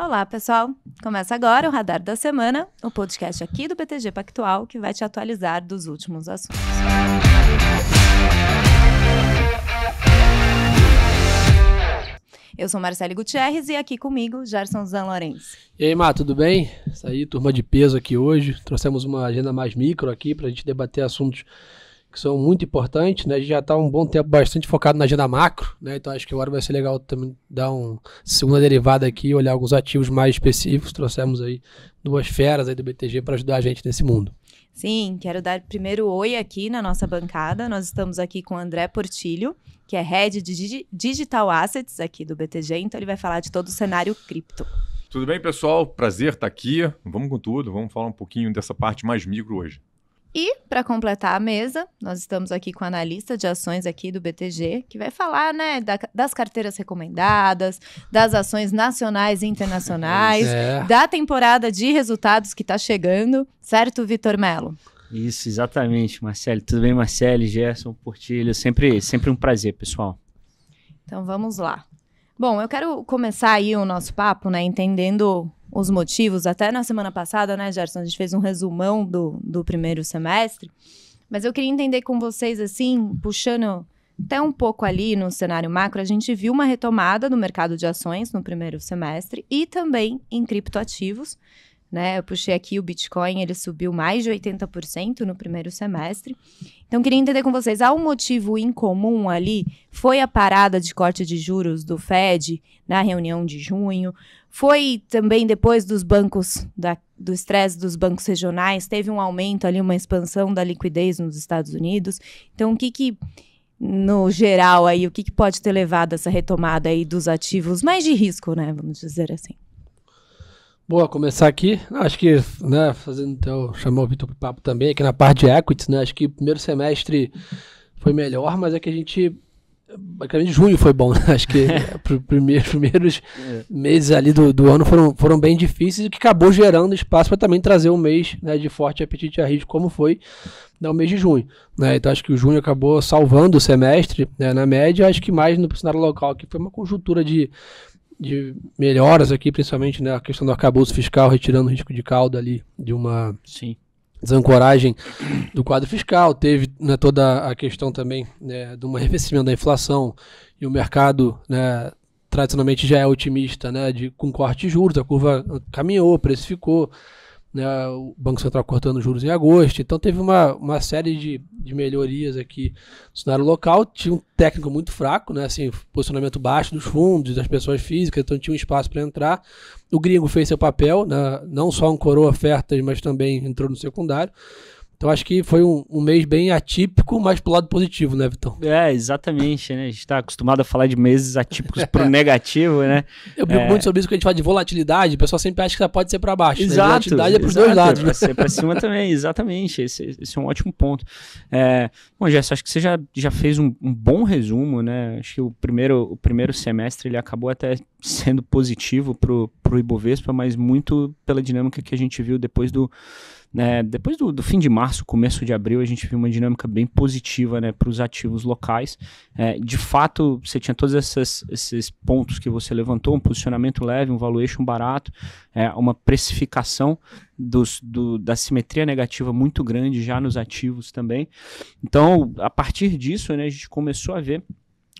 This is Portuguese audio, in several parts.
Olá, pessoal! Começa agora o Radar da Semana, o podcast aqui do BTG Pactual que vai te atualizar dos últimos assuntos. Eu sou Marcelo Gutierrez e aqui comigo, Gerson Lourenço. E aí, Má, tudo bem? Isso aí, turma de peso aqui hoje. Trouxemos uma agenda mais micro aqui para a gente debater assuntos que são muito importantes, né? A gente já está um bom tempo bastante focado na agenda macro, né? Então acho que agora vai ser legal também dar uma segunda derivada aqui, olhar alguns ativos mais específicos. Trouxemos aí duas feras aí do BTG para ajudar a gente nesse mundo. Sim, quero dar primeiro oi aqui na nossa bancada. Nós estamos aqui com o André Portilho, que é head de Digital Assets aqui do BTG, então ele vai falar de todo o cenário cripto. Tudo bem, pessoal? Prazer estar aqui. Vamos com tudo, vamos falar um pouquinho dessa parte mais micro hoje. E, para completar a mesa, nós estamos aqui com a analista de ações aqui do BTG, que vai falar né, da, das carteiras recomendadas, das ações nacionais e internacionais, é. da temporada de resultados que está chegando, certo, Vitor Melo? Isso, exatamente, Marcelo. Tudo bem, Marcelo, Gerson, Portilho? Sempre, sempre um prazer, pessoal. Então vamos lá. Bom, eu quero começar aí o nosso papo, né, entendendo os motivos. Até na semana passada, né, Gerson? A gente fez um resumão do, do primeiro semestre. Mas eu queria entender com vocês, assim, puxando até um pouco ali no cenário macro, a gente viu uma retomada no mercado de ações no primeiro semestre e também em criptoativos né? Eu puxei aqui o Bitcoin, ele subiu mais de 80% no primeiro semestre. Então, queria entender com vocês, há um motivo em comum ali? Foi a parada de corte de juros do Fed na reunião de junho? Foi também depois dos bancos, da, do estresse dos bancos regionais? Teve um aumento ali, uma expansão da liquidez nos Estados Unidos? Então, o que que no geral aí, o que, que pode ter levado essa retomada aí dos ativos mais de risco, né? Vamos dizer assim. Boa, começar aqui. Ah, acho que, né, fazendo então, chamar o Vitor para papo também, aqui na parte de equities, né? Acho que o primeiro semestre foi melhor, mas é que a gente. Basicamente junho foi bom, né? Acho que os é. primeiros, primeiros é. meses ali do, do ano foram, foram bem difíceis, o que acabou gerando espaço para também trazer um mês né, de forte apetite a risco, como foi no né, o mês de junho. Né? Então acho que o junho acabou salvando o semestre né, na média, acho que mais no cenário local que foi uma conjuntura de de melhoras aqui, principalmente na né, questão do acabouço fiscal, retirando o risco de cauda ali de uma Sim. desancoragem do quadro fiscal. Teve né, toda a questão também né, de um arrefecimento da inflação e o mercado né, tradicionalmente já é otimista né, de, com corte de juros, a curva caminhou, precificou né, o Banco Central cortando juros em agosto. Então teve uma, uma série de, de melhorias aqui no cenário local. Tinha um técnico muito fraco, né, assim, posicionamento baixo dos fundos, das pessoas físicas, então tinha um espaço para entrar. O gringo fez seu papel, né, não só ancorou ofertas, mas também entrou no secundário. Então acho que foi um, um, mês bem atípico, mas pro lado positivo, né, Vitor É, exatamente, né? A gente tá acostumado a falar de meses atípicos pro negativo, né? Eu brinco é... muito sobre isso quando a gente fala de volatilidade, o pessoal sempre acha que ela pode ser para baixo. Né? Exato. Né? Volatilidade é pros exato, dois lados. É né? ser pra cima também, exatamente. Esse, esse, é um ótimo ponto. É... Bom, Gerson, acho que você já, já fez um, um, bom resumo, né? Acho que o primeiro, o primeiro semestre ele acabou até sendo positivo pro, pro Ibovespa, mas muito pela dinâmica que a gente viu depois do né, depois do, do, fim de março, começo de abril, a gente viu uma dinâmica bem positiva né, para os ativos locais. É, de fato, você tinha todos essas, esses pontos que você levantou: um posicionamento leve, um valuation barato, é, uma precificação dos, do, da simetria negativa muito grande já nos ativos também. Então, a partir disso, né, a gente começou a ver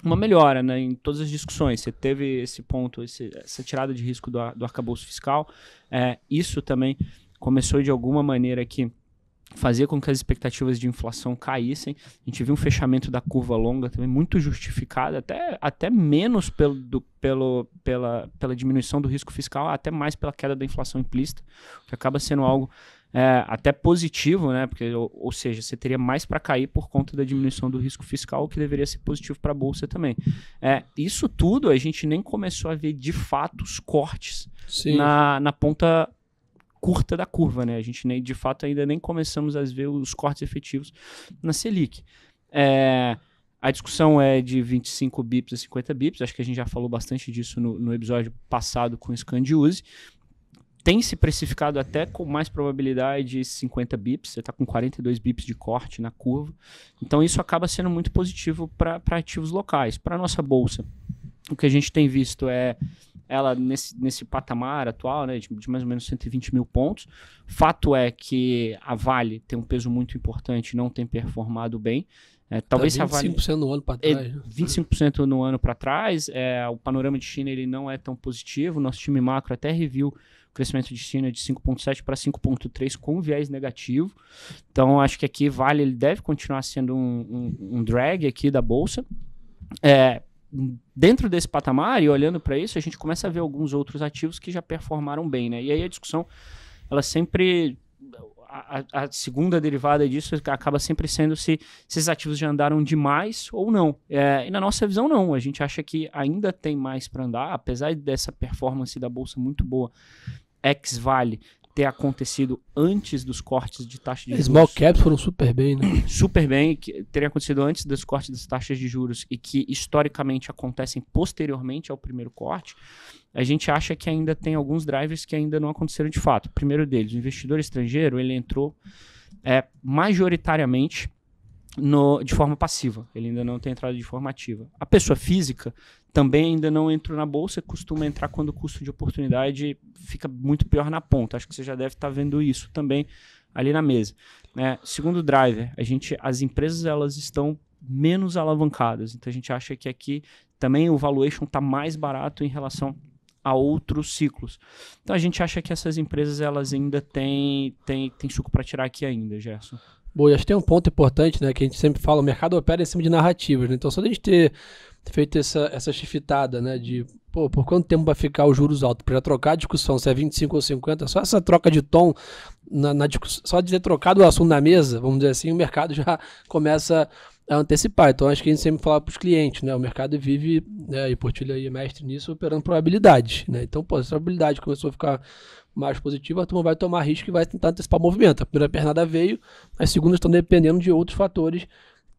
uma melhora né, em todas as discussões. Você teve esse ponto, esse, essa tirada de risco do, do arcabouço fiscal. É, isso também começou de alguma maneira que fazer com que as expectativas de inflação caíssem. A gente viu um fechamento da curva longa também muito justificado, até, até menos pelo, do, pelo, pela, pela diminuição do risco fiscal, até mais pela queda da inflação implícita, que acaba sendo algo é, até positivo, né? Porque, ou, ou seja, você teria mais para cair por conta da diminuição do risco fiscal, o que deveria ser positivo para a Bolsa também. É, isso tudo a gente nem começou a ver de fato os cortes na, na ponta curta da curva, né? A gente nem, de fato ainda nem começamos a ver os cortes efetivos na Selic. É, a discussão é de 25 bips a 50 bips, acho que a gente já falou bastante disso no, no episódio passado com o Scandiuse. Tem se precificado até com mais probabilidade 50 bips, você está com 42 bips de corte na curva. Então isso acaba sendo muito positivo para ativos locais, para a nossa bolsa o que a gente tem visto é ela nesse, nesse patamar atual, né, de, de, mais ou menos 120 mil pontos. Fato é que a Vale tem um peso muito importante, não tem performado bem. É, talvez tá 25% a Vale, no ano para é, trás. É, né? 25% no ano para trás. É, o panorama de China ele não é tão positivo. Nosso time macro até reviu o crescimento de China de 5,7 para 5,3 com viés negativo. Então acho que aqui Vale ele deve continuar sendo um, um, um drag aqui da bolsa. É, dentro desse patamar e olhando para isso, a gente começa a ver alguns outros ativos que já performaram bem, né? E aí a discussão, ela sempre a, a, segunda derivada disso acaba sempre sendo se, se esses ativos já andaram demais ou não. É, e na nossa visão, não. A gente acha que ainda tem mais para andar, apesar dessa performance da bolsa muito boa ex-Vale ter acontecido antes dos cortes de taxa de juros. Small caps foram super bem, né? Super bem, que teria acontecido antes dos cortes das taxas de juros e que historicamente acontecem posteriormente ao primeiro corte. A gente acha que ainda tem alguns drivers que ainda não aconteceram de fato. O primeiro deles, o investidor estrangeiro, ele entrou é, majoritariamente no, de forma passiva, ele ainda não tem entrada de forma ativa. A pessoa física também ainda não entrou na bolsa, costuma entrar quando o custo de oportunidade fica muito pior na ponta. Acho que você já deve estar vendo isso também ali na mesa. É, segundo driver, a gente, as empresas elas estão menos alavancadas, então a gente acha que aqui também o valuation está mais barato em relação a outros ciclos. Então a gente acha que essas empresas elas ainda têm, têm, têm suco para tirar aqui ainda, Gerson. Boa, acho que tem um ponto importante, né, que a gente sempre fala, o mercado opera em cima de narrativas, né? Então, só de a gente ter feito essa, essa chifitada, né, de, pô, por quanto tempo vai ficar os juros altos? Para trocar a discussão se é 25 ou 50, só essa troca de tom, na, na só de ter trocado o assunto na mesa, vamos dizer assim, o mercado já começa a antecipar. Então, acho que a gente sempre fala para os clientes, né, o mercado vive, né, e portilha aí é mestre nisso, operando probabilidades, né? Então, pô, se probabilidade começou a ficar mais positiva, a turma vai tomar risco e vai tentar antecipar o movimento. A primeira pernada veio, as segundas estão dependendo de outros fatores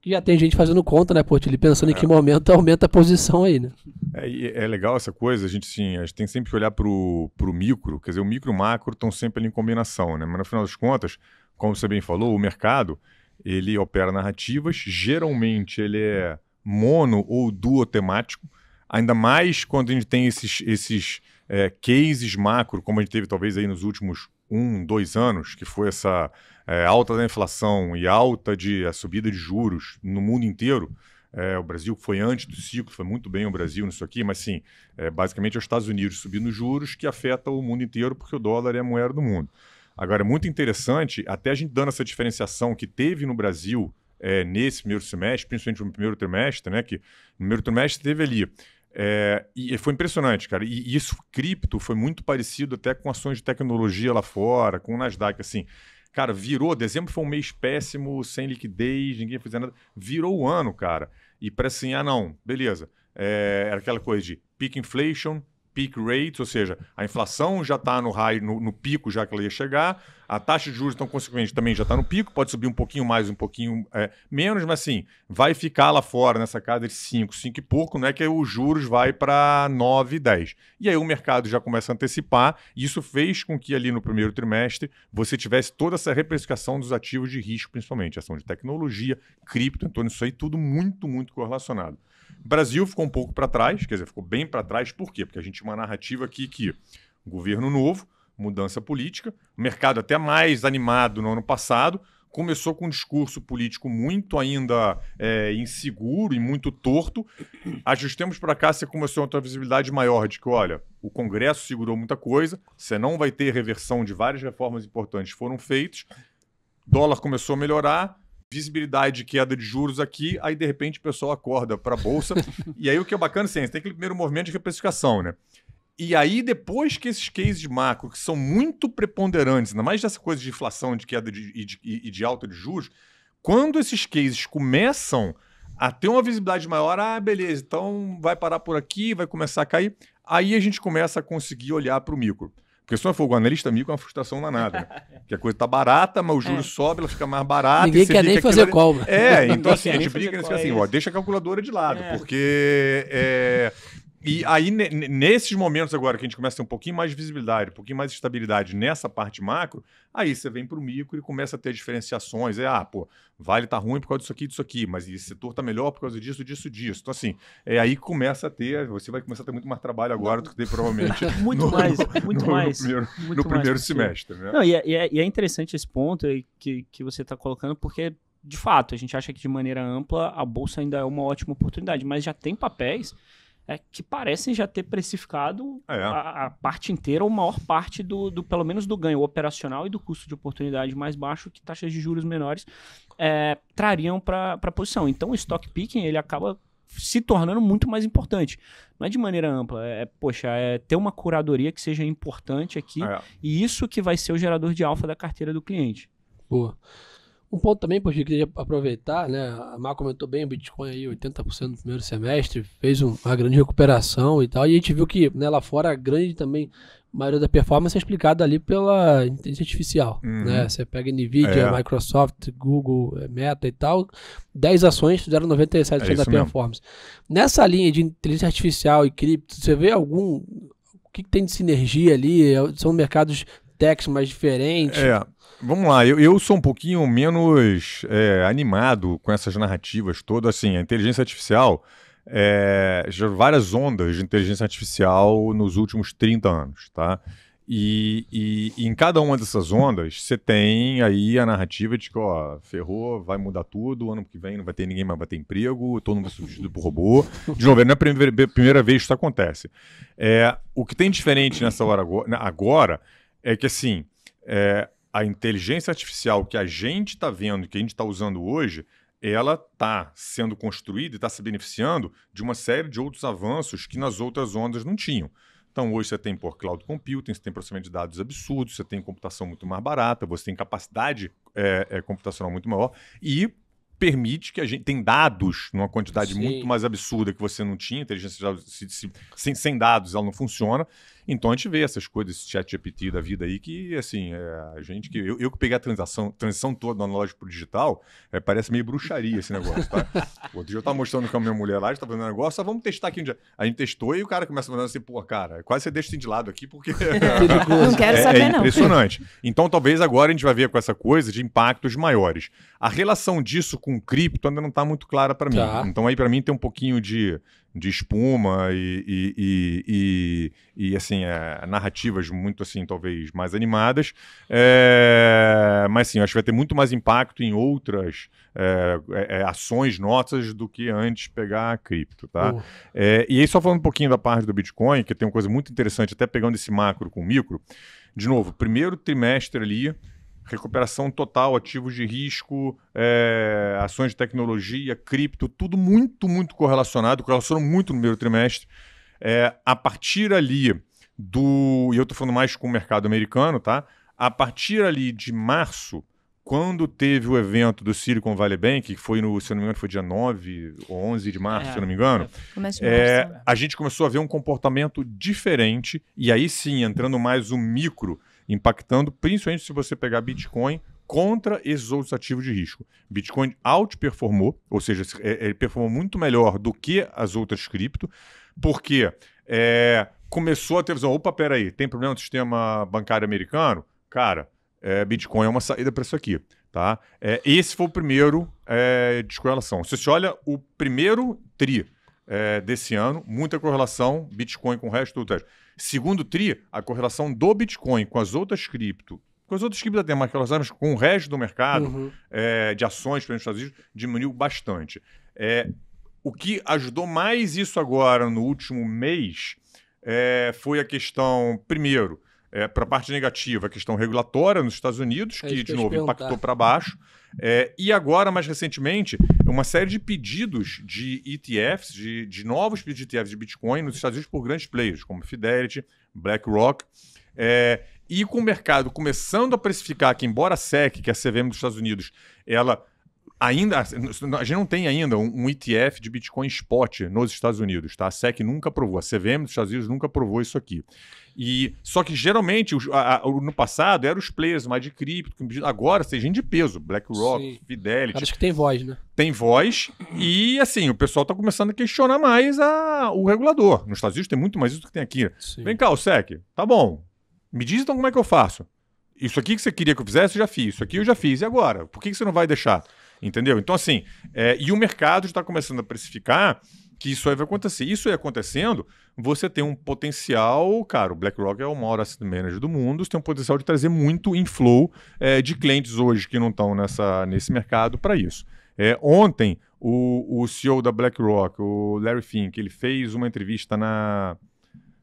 que já tem gente fazendo conta, né, Portilho? Pensando é. em que é. momento aumenta a posição aí, né? É, é legal essa coisa, a gente sim, a gente tem sempre que olhar para o micro, quer dizer, o micro e o macro estão sempre ali em combinação, né? Mas no final das contas, como você bem falou, o mercado, ele opera narrativas, geralmente ele é mono ou duotemático, ainda mais quando a gente tem esses, esses é, cases macro, como a gente teve talvez aí nos últimos um, dois anos, que foi essa é, alta da inflação e alta de a subida de juros no mundo inteiro, é, o Brasil foi antes do ciclo, foi muito bem o Brasil nisso aqui, mas sim, é, basicamente é os Estados Unidos subindo juros que afeta o mundo inteiro porque o dólar é a moeda do mundo. Agora, é muito interessante, até a gente dando essa diferenciação que teve no Brasil é, nesse primeiro semestre, principalmente no primeiro trimestre, né, que no primeiro trimestre teve ali é, e foi impressionante, cara. E isso, cripto, foi muito parecido até com ações de tecnologia lá fora, com o Nasdaq, assim. Cara, virou. Dezembro foi um mês péssimo, sem liquidez, ninguém fazia nada. Virou o ano, cara. E parece assim, ah, não, beleza. É, era aquela coisa de peak inflation, peak rates, ou seja, a inflação já está no raio, no, no, pico já que ela ia chegar, a taxa de juros, então, consequentemente, também já está no pico, pode subir um pouquinho mais, um pouquinho é, menos, mas assim, vai ficar lá fora nessa casa de 5, 5 e pouco, é Que os juros vai para 9, 10. E aí o mercado já começa a antecipar, e isso fez com que ali no primeiro trimestre você tivesse toda essa reprecificação dos ativos de risco, principalmente, ação de tecnologia, cripto, então isso aí tudo muito, muito correlacionado. Brasil ficou um pouco para trás, quer dizer, ficou bem para trás, por quê? Porque a gente tinha uma narrativa aqui que governo novo, mudança política, mercado até mais animado no ano passado, começou com um discurso político muito ainda é, inseguro e muito torto. Ajustemos para cá, você começou a ter uma visibilidade maior de que, olha, o Congresso segurou muita coisa, você não vai ter reversão de várias reformas importantes que foram feitas, dólar começou a melhorar, visibilidade, queda de juros aqui, aí de repente o pessoal acorda para a bolsa. e aí o que é bacana, assim, tem aquele primeiro movimento de reprecificação, né? E aí, depois que esses cases de macro, que são muito preponderantes, ainda mais dessa coisa de inflação, de queda de, e, de, e de alta de juros, quando esses cases começam a ter uma visibilidade maior, ah, beleza, então vai parar por aqui, vai começar a cair, aí a gente começa a conseguir olhar para o micro. Porque se não for o analista amigo, é uma frustração danada. Né? que a coisa tá barata, mas o juro é. sobe, ela fica mais barata. Ninguém quer nem fazer aquilo... cobra. É, então assim, a gente brinca nesse é assim, ó, deixa a calculadora de lado, é. porque é, e uhum. aí, nesses momentos agora que a gente começa a ter um pouquinho mais de visibilidade, um pouquinho mais de estabilidade nessa parte macro, aí você vem para o micro e começa a ter diferenciações. É, ah, pô, Vale tá ruim por causa disso aqui, disso aqui, mas esse setor tá melhor por causa disso, disso, disso. Então, assim, é aí que começa a ter, você vai começar a ter muito mais trabalho agora do que teve provavelmente. muito no, mais, no, muito no, mais. No primeiro, muito no primeiro mais, semestre. Né? Não, e, é, e é, é interessante esse ponto que, que você está colocando, porque de fato, a gente acha que de maneira ampla a bolsa ainda é uma ótima oportunidade, mas já tem papéis é, que parecem já ter precificado é. a, a, parte inteira ou maior parte do, do, pelo menos do ganho operacional e do custo de oportunidade mais baixo que taxas de juros menores é, trariam para a posição. Então o stock picking ele acaba se tornando muito mais importante. Não é de maneira ampla, é, poxa, é ter uma curadoria que seja importante aqui é. e isso que vai ser o gerador de alfa da carteira do cliente. Boa. Um ponto também, porque eu queria aproveitar, né? A Má comentou bem, o Bitcoin aí, 80% no primeiro semestre, fez uma grande recuperação e tal. E a gente viu que né, lá fora, a grande também a maioria da performance é explicada ali pela inteligência artificial. Uhum. Né? Você pega Nvidia, é. Microsoft, Google, eh, Meta e tal, 10 ações fizeram 97% é da performance. Mesmo. Nessa linha de inteligência artificial e cripto, você vê algum. O que, que tem de sinergia ali? É, são mercados técnicas mais diferentes. É, vamos lá, eu, eu sou um pouquinho menos é, animado com essas narrativas todas. Assim, a inteligência artificial, é, já várias ondas de inteligência artificial nos últimos 30 anos, tá? E, e, e, em cada uma dessas ondas, você tem aí a narrativa de que, ó, ferrou, vai mudar tudo, ano que vem não vai ter ninguém mais vai ter emprego, todo mundo vai substituído por robô. De novo, não é a primeira, primeira vez que isso acontece. É, o que tem diferente nessa hora agora, agora é que assim, é, a inteligência artificial que a gente está vendo, que a gente está usando hoje, ela está sendo construída e está se beneficiando de uma série de outros avanços que nas outras ondas não tinham. Então, hoje você tem por cloud computing, você tem processamento de dados absurdo, você tem computação muito mais barata, você tem capacidade é, é, computacional muito maior e permite que a gente tem dados numa quantidade Sim. muito mais absurda que você não tinha. Inteligência se, se, sem, sem dados ela não funciona. Então a gente vê essas coisas, esse chat GPT da vida aí, que assim, é, a gente que. Eu, eu que peguei a transação, transição toda do analógico pro digital, é, parece meio bruxaria esse negócio, tá? o outro dia eu tava mostrando com a minha mulher lá, a gente tava tá fazendo um negócio, só vamos testar aqui um dia. A gente testou e o cara começa falando assim, pô, cara, quase você deixa de lado aqui, porque. É não quero é, saber, é não. Impressionante. Então talvez agora a gente vai ver com essa coisa de impactos maiores. A relação disso com cripto ainda não está muito clara para mim. Tá. Então aí para mim tem um pouquinho de de espuma e, e, e, e, assim, é, narrativas muito, assim, talvez mais animadas. É, mas, sim, acho que vai ter muito mais impacto em outras é, é, é ações nossas do que antes pegar a cripto, tá? Uh. e aí, só falando um pouquinho da parte do Bitcoin, que tem uma coisa muito interessante, até pegando esse macro com micro. De novo, primeiro trimestre ali recuperação total, ativos de risco, é, ações de tecnologia, cripto, tudo muito, muito correlacionado, correlacionou muito no primeiro trimestre. É, a partir ali do. E eu estou falando mais com o mercado americano, tá? A partir ali de março, quando teve o evento do Silicon Valley Bank, que foi no, se eu não me engano, foi dia 9 ou 11 de março, é, se eu não me engano, é, eh, é, a gente começou a ver um comportamento diferente, e aí sim, entrando mais o micro impactando, principalmente se você pegar Bitcoin contra esses outros ativos de risco. Bitcoin outperformou, ou seja, é, ele performou muito melhor do que as outras cripto, porque é, começou a ter visão, opa, peraí, tem problema no sistema bancário americano? Cara, é, Bitcoin é uma saída para isso aqui. Tá? É, esse foi o primeiro é, descorrelação. Se você olha o primeiro TRI é, desse ano, muita correlação Bitcoin com o resto do teste. Segundo TRI, a correlação do Bitcoin com as outras cripto, com as outras cripto tem uma correlação, mas com o resto do mercado uhum. é, de ações, por exemplo, nos Estados Unidos, diminuiu bastante. É, o que ajudou mais isso agora no último mês é, foi a questão, primeiro, é, para a parte negativa, a questão regulatória nos Estados Unidos, é que, de novo, impactou para baixo. É, e agora, mais recentemente, uma série de pedidos de ETFs, de, de novos pedidos de ETFs de Bitcoin nos Estados Unidos por grandes players, como Fidelity, BlackRock. É, e com o mercado começando a precificar que, embora a SEC, que é a CVM dos Estados Unidos, ela ainda. A gente não tem ainda um, ETF de Bitcoin spot nos Estados Unidos, tá? A SEC nunca aprovou, a CVM dos Estados Unidos nunca aprovou isso aqui. E só que geralmente a, no passado eram os players mais de cripto, agora seja gente de peso, BlackRock, Sim. Fidelity. Acho que tem voz, né? Tem voz e assim, o pessoal está começando a questionar mais a, o regulador. Nos Estados Unidos tem muito mais isso do que tem aqui. Né? Sim. Vem cá, o SEC, tá bom. Me diz então como é que eu faço. Isso aqui que você queria que eu fizesse, eu já fiz. Isso aqui eu já fiz. E agora? Por que, que você não vai deixar? Entendeu? Então, assim, é, e o mercado está começando a precificar que isso aí vai acontecer. Isso aí acontecendo, você tem um potencial, cara, o BlackRock é o maior asset manager do mundo, você tem um potencial de trazer muito inflow é, de clientes hoje que não estão nessa, nesse mercado para isso. É, ontem, o, o CEO da BlackRock, o Larry Fink, ele fez uma entrevista na,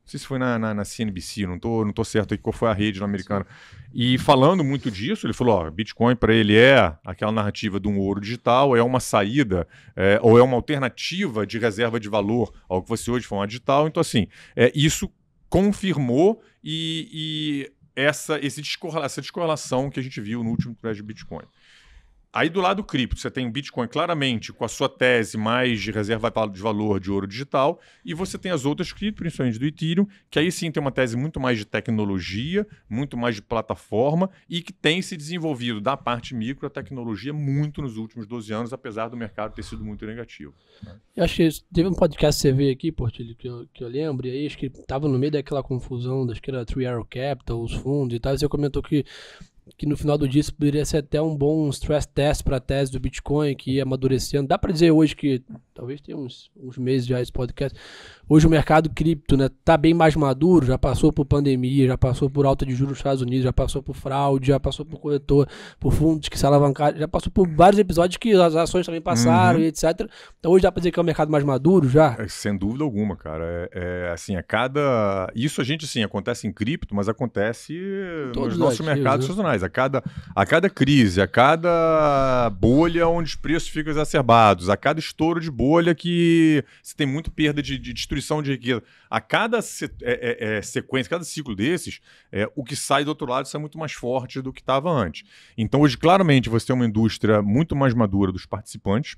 não sei se foi na, na, na CNBC, não tô, não tô certo aí qual foi a rede americana. E falando muito disso, ele falou: ó, Bitcoin para ele é aquela narrativa de um ouro digital, é uma saída, é, ou é uma alternativa de reserva de valor ao que você hoje forma digital. Então, assim, é, isso confirmou e, e essa, esse descorrela, essa descorrelação que a gente viu no último crash de Bitcoin. Aí do lado cripto, você tem o Bitcoin claramente com a sua tese mais de reserva de valor de ouro digital, e você tem as outras cripto, principalmente do Ethereum, que aí sim tem uma tese muito mais de tecnologia, muito mais de plataforma, e que tem se desenvolvido da parte micro a tecnologia muito nos últimos 12 anos, apesar do mercado ter sido muito negativo. Né? Eu acho que teve um podcast CV você aqui, Portilho, que eu, que eu lembro, e aí acho que estava no meio daquela confusão, acho que era Three Arrow Capital, os fundos e tal, e você comentou que que no final do dia isso poderia ser até um bom stress test para a tese do Bitcoin que ia amadurecendo. Dá para dizer hoje que talvez tenha uns, uns meses já esse podcast, Hoje o mercado cripto está né, tá bem mais maduro, já passou por pandemia, já passou por alta de juros nos Estados Unidos, já passou por fraude, já passou por corretor, por fundos que se alavancaram, já passou por vários episódios que as ações também passaram uhum. e etc. Então hoje dá para dizer que é um mercado mais maduro já? É, sem dúvida alguma, cara. É, é, assim, a cada. Isso a gente, assim, acontece em cripto, mas acontece Todos nos nossos mercados né? sazonais. A cada, a cada crise, a cada bolha onde os preços ficam exacerbados, a cada estouro de bolha que você tem muito perda de, de destruição de riqueza. A cada se, é, é, é, sequência, cada ciclo desses, é, o que sai do outro lado sai muito mais forte do que estava antes. Então, hoje, claramente, você tem uma indústria muito mais madura dos participantes.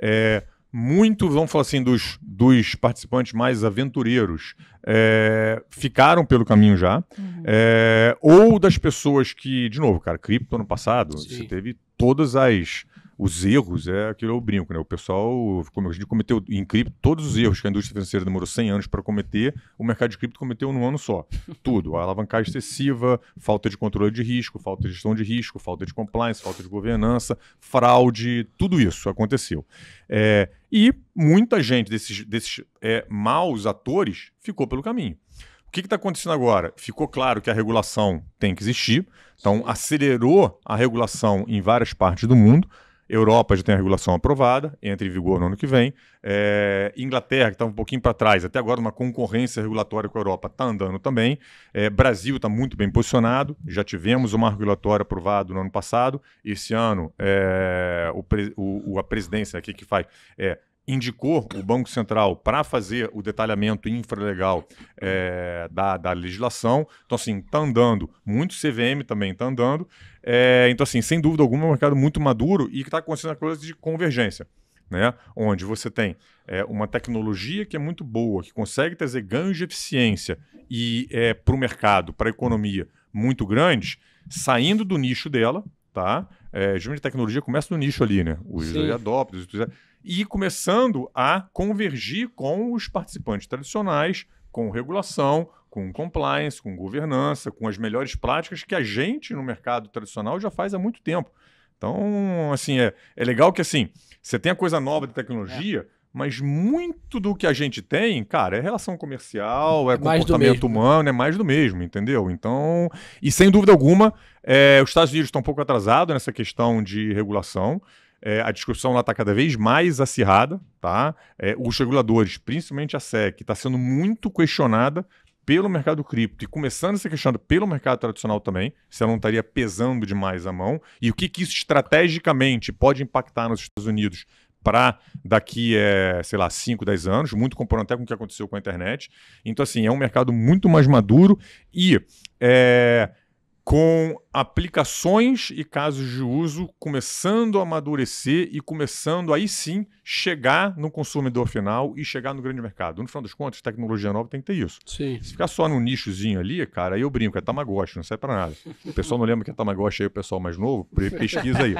É, muito, vamos falar assim, dos, dos participantes mais aventureiros é, ficaram pelo caminho já. Uhum. É, ou das pessoas que, de novo, cara, cripto ano passado, Sim. você teve todas as os erros é aquilo eu brinco, né? O pessoal, como a gente cometeu em cripto, todos os erros que a indústria financeira demorou 100 anos para cometer, o mercado de cripto cometeu num ano só. Tudo. A alavancagem excessiva, falta de controle de risco, falta de gestão de risco, falta de compliance, falta de governança, fraude, tudo isso aconteceu. É, e muita gente desses, desses é, maus atores ficou pelo caminho. O que está acontecendo agora? Ficou claro que a regulação tem que existir, então acelerou a regulação em várias partes do mundo. Europa já tem a regulação aprovada, entra em vigor no ano que vem. É, Inglaterra, que está um pouquinho para trás, até agora uma concorrência regulatória com a Europa, está andando também. É, Brasil está muito bem posicionado, já tivemos uma regulatória aprovada no ano passado. Esse ano, é, o, o, a presidência aqui que faz é, indicou o Banco Central para fazer o detalhamento infralegal é, da, da legislação. Então, assim, está andando. Muito CVM também está andando. É, então, assim, sem dúvida alguma, é um mercado muito maduro e que está acontecendo coisa de convergência. Né? Onde você tem é, uma tecnologia que é muito boa, que consegue trazer ganhos de eficiência e é, para o mercado, para a economia, muito grandes, saindo do nicho dela, tá? É, de tecnologia começa no nicho ali, né? Os adoptos, e começando a convergir com os participantes tradicionais, com regulação, com compliance, com governança, com as melhores práticas que a gente no mercado tradicional já faz há muito tempo. Então, assim, é, é legal que assim, você tem a coisa nova de tecnologia, é. mas muito do que a gente tem, cara, é relação comercial, é mais comportamento humano, é mais do mesmo, entendeu? Então, e sem dúvida alguma, é, os Estados Unidos estão um pouco atrasados nessa questão de regulação. É, a discussão lá está cada vez mais acirrada, tá? É, os reguladores, principalmente a SEC, está sendo muito questionada pelo mercado cripto e começando a ser questionado pelo mercado tradicional também, se ela não estaria pesando demais a mão, e o que, que isso estrategicamente pode impactar nos Estados Unidos para daqui, é, sei lá, 5, 10 anos, muito comparando até com o que aconteceu com a internet. Então, assim, é um mercado muito mais maduro e é, com aplicações e casos de uso começando a amadurecer e começando aí sim chegar no consumidor final e chegar no grande mercado. No final das contas, tecnologia nova tem que ter isso. Sim. Se ficar só no nichozinho ali, cara, aí eu brinco, é Tamagotchi, não serve para nada. O pessoal não lembra que é Tamagotchi aí, o pessoal mais novo, pesquisa aí.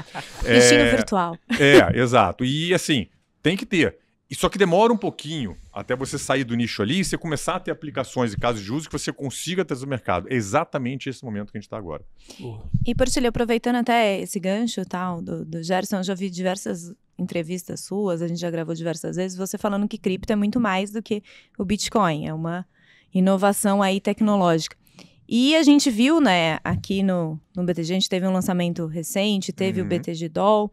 é, Bichinho virtual. É, exato. E assim, tem que ter. E só que demora um pouquinho até você sair do nicho ali e você começar a ter aplicações e casos de uso que você consiga trazer o mercado. É exatamente esse momento que a gente está agora. Uhum. E, Portilho, aproveitando até esse gancho tal do, do Gerson, eu já vi diversas entrevistas suas, a gente já gravou diversas vezes, você falando que cripto é muito mais do que o Bitcoin, é uma inovação aí tecnológica. E a gente viu, né, aqui no, no BTG, a gente teve um lançamento recente, teve uhum. o BTG Doll.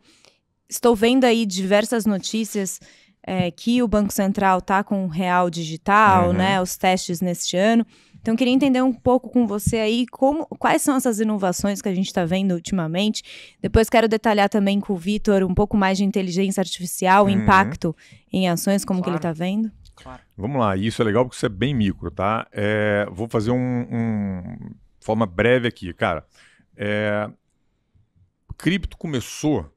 Estou vendo aí diversas notícias é, que o Banco Central está com real digital, uhum. né, os testes neste ano. Então, queria entender um pouco com você aí como, quais são essas inovações que a gente está vendo ultimamente. Depois quero detalhar também com o Vitor um pouco mais de inteligência artificial, uhum. impacto em ações, como claro. que ele está vendo. Claro. Vamos lá, isso é legal porque isso é bem micro, tá? É, vou fazer um, um forma breve aqui, cara. É, cripto começou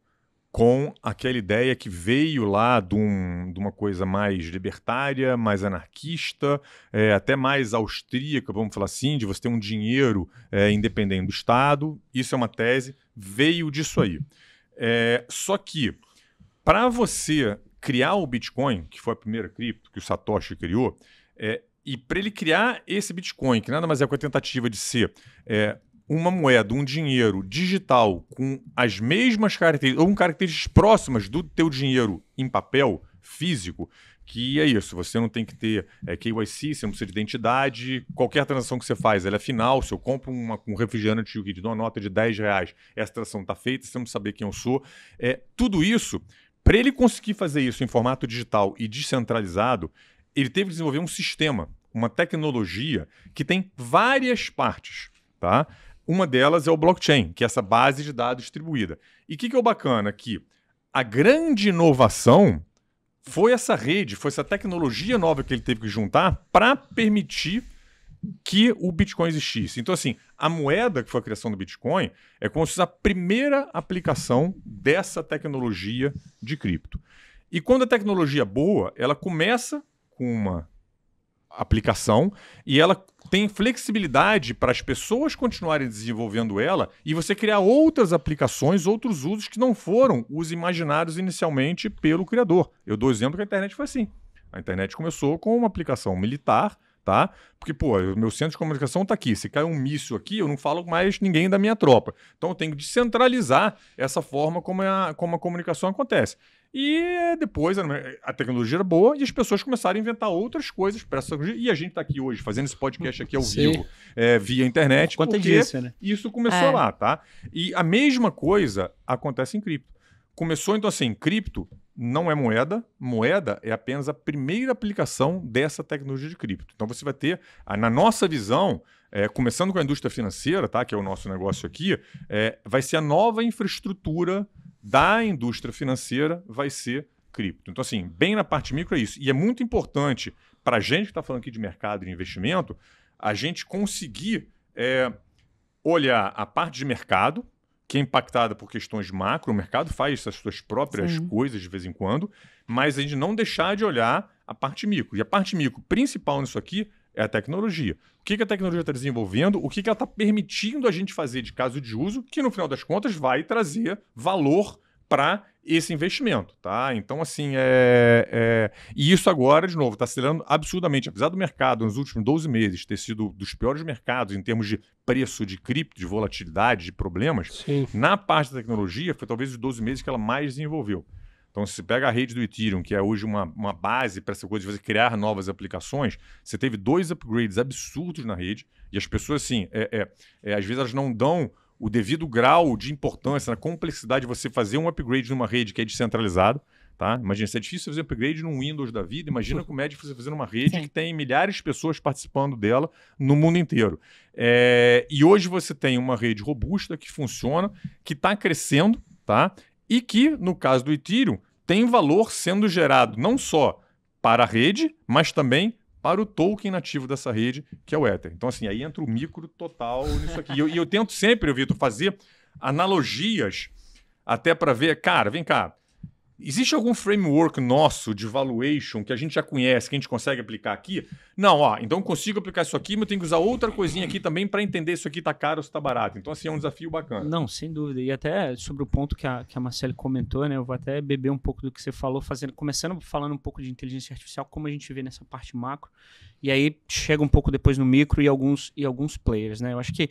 com aquela ideia que veio lá de, um, de uma coisa mais libertária, mais anarquista, é, até mais austríaca, vamos falar assim, de você ter um dinheiro é, independente do Estado. Isso é uma tese, veio disso aí. É, só que, para você criar o Bitcoin, que foi a primeira cripto que o Satoshi criou, é, e para ele criar esse Bitcoin, que nada mais é com a tentativa de ser é, uma moeda, um dinheiro digital com as mesmas características, ou com características próximas do teu dinheiro em papel físico, que é isso, você não tem que ter é, KYC, você não precisa de identidade, qualquer transação que você faz, ela é final, se eu compro uma, um refrigerante de te dou uma nota de 10 reais, essa transação está feita, você não precisa saber quem eu sou. É, tudo isso, para ele conseguir fazer isso em formato digital e descentralizado, ele teve que desenvolver um sistema, uma tecnologia que tem várias partes, tá? Uma delas é o blockchain, que é essa base de dados distribuída. E o que, que é o bacana? Que a grande inovação foi essa rede, foi essa tecnologia nova que ele teve que juntar para permitir que o Bitcoin existisse. Então, assim, a moeda que foi a criação do Bitcoin é como se fosse a primeira aplicação dessa tecnologia de cripto. E quando a tecnologia é boa, ela começa com uma aplicação e ela tem flexibilidade para as pessoas continuarem desenvolvendo ela e você criar outras aplicações, outros usos que não foram os imaginados inicialmente pelo criador. Eu dou exemplo que a internet foi assim. A internet começou com uma aplicação militar, tá? Porque, pô, meu centro de comunicação está aqui. Se cai um míssil aqui, eu não falo mais ninguém da minha tropa. Então eu tenho que descentralizar essa forma como é a, como a comunicação acontece. E depois a tecnologia era boa e as pessoas começaram a inventar outras coisas para essa tecnologia. E a gente está aqui hoje fazendo esse podcast aqui ao Sim. vivo, é, via internet, Quanto porque disso, né? isso começou é. lá, tá? E a mesma coisa acontece em cripto. Começou então assim, cripto não é moeda, moeda é apenas a primeira aplicação dessa tecnologia de cripto. Então você vai ter, na nossa visão, é, começando com a indústria financeira, tá? Que é o nosso negócio aqui, é, vai ser a nova infraestrutura da indústria financeira vai ser cripto. Então, assim, bem na parte micro é isso. E é muito importante para a gente que está falando aqui de mercado e investimento, a gente conseguir é, olhar a parte de mercado, que é impactada por questões macro, o mercado faz as suas próprias Sim. coisas de vez em quando, mas a gente não deixar de olhar a parte micro. E a parte micro principal nisso aqui é a tecnologia. O que, que a tecnologia está desenvolvendo, o que, que ela está permitindo a gente fazer de caso de uso, que no final das contas vai trazer valor para esse investimento, tá? Então, assim, é, é... E isso agora, de novo, está acelerando absurdamente. Apesar do mercado, nos últimos 12 meses, ter sido dos piores mercados em termos de preço de cripto, de volatilidade, de problemas, Sim. na parte da tecnologia, foi talvez os 12 meses que ela mais desenvolveu. Então, se você pega a rede do Ethereum, que é hoje uma, uma base para essa coisa de você criar novas aplicações, você teve dois upgrades absurdos na rede, e as pessoas, assim, é, é, é, às vezes elas não dão o devido grau de importância, na complexidade de você fazer um upgrade numa rede que é descentralizada. Tá? Imagina, se é difícil fazer upgrade num Windows da vida, imagina uhum. como é difícil fazer numa rede Sim. que tem milhares de pessoas participando dela no mundo inteiro. É, e hoje você tem uma rede robusta que funciona, que está crescendo, tá? E que, no caso do Ethereum, tem valor sendo gerado não só para a rede, mas também para o token nativo dessa rede, que é o Ether. Então, assim, aí entra o micro total nisso aqui. e, eu, e eu tento sempre, Vitor, fazer analogias até para ver, cara, vem cá, Existe algum framework nosso de valuation que a gente já conhece, que a gente consegue aplicar aqui? Não, ó, então consigo aplicar isso aqui, mas eu tenho que usar outra coisinha aqui também para entender se isso aqui está caro ou se está barato. Então, assim, é um desafio bacana. Não, sem dúvida. E até sobre o ponto que a, que a Marcele comentou, né? Eu vou até beber um pouco do que você falou, fazendo, começando falando um pouco de inteligência artificial, como a gente vê nessa parte macro, e aí chega um pouco depois no micro e alguns, e alguns players, né? Eu acho que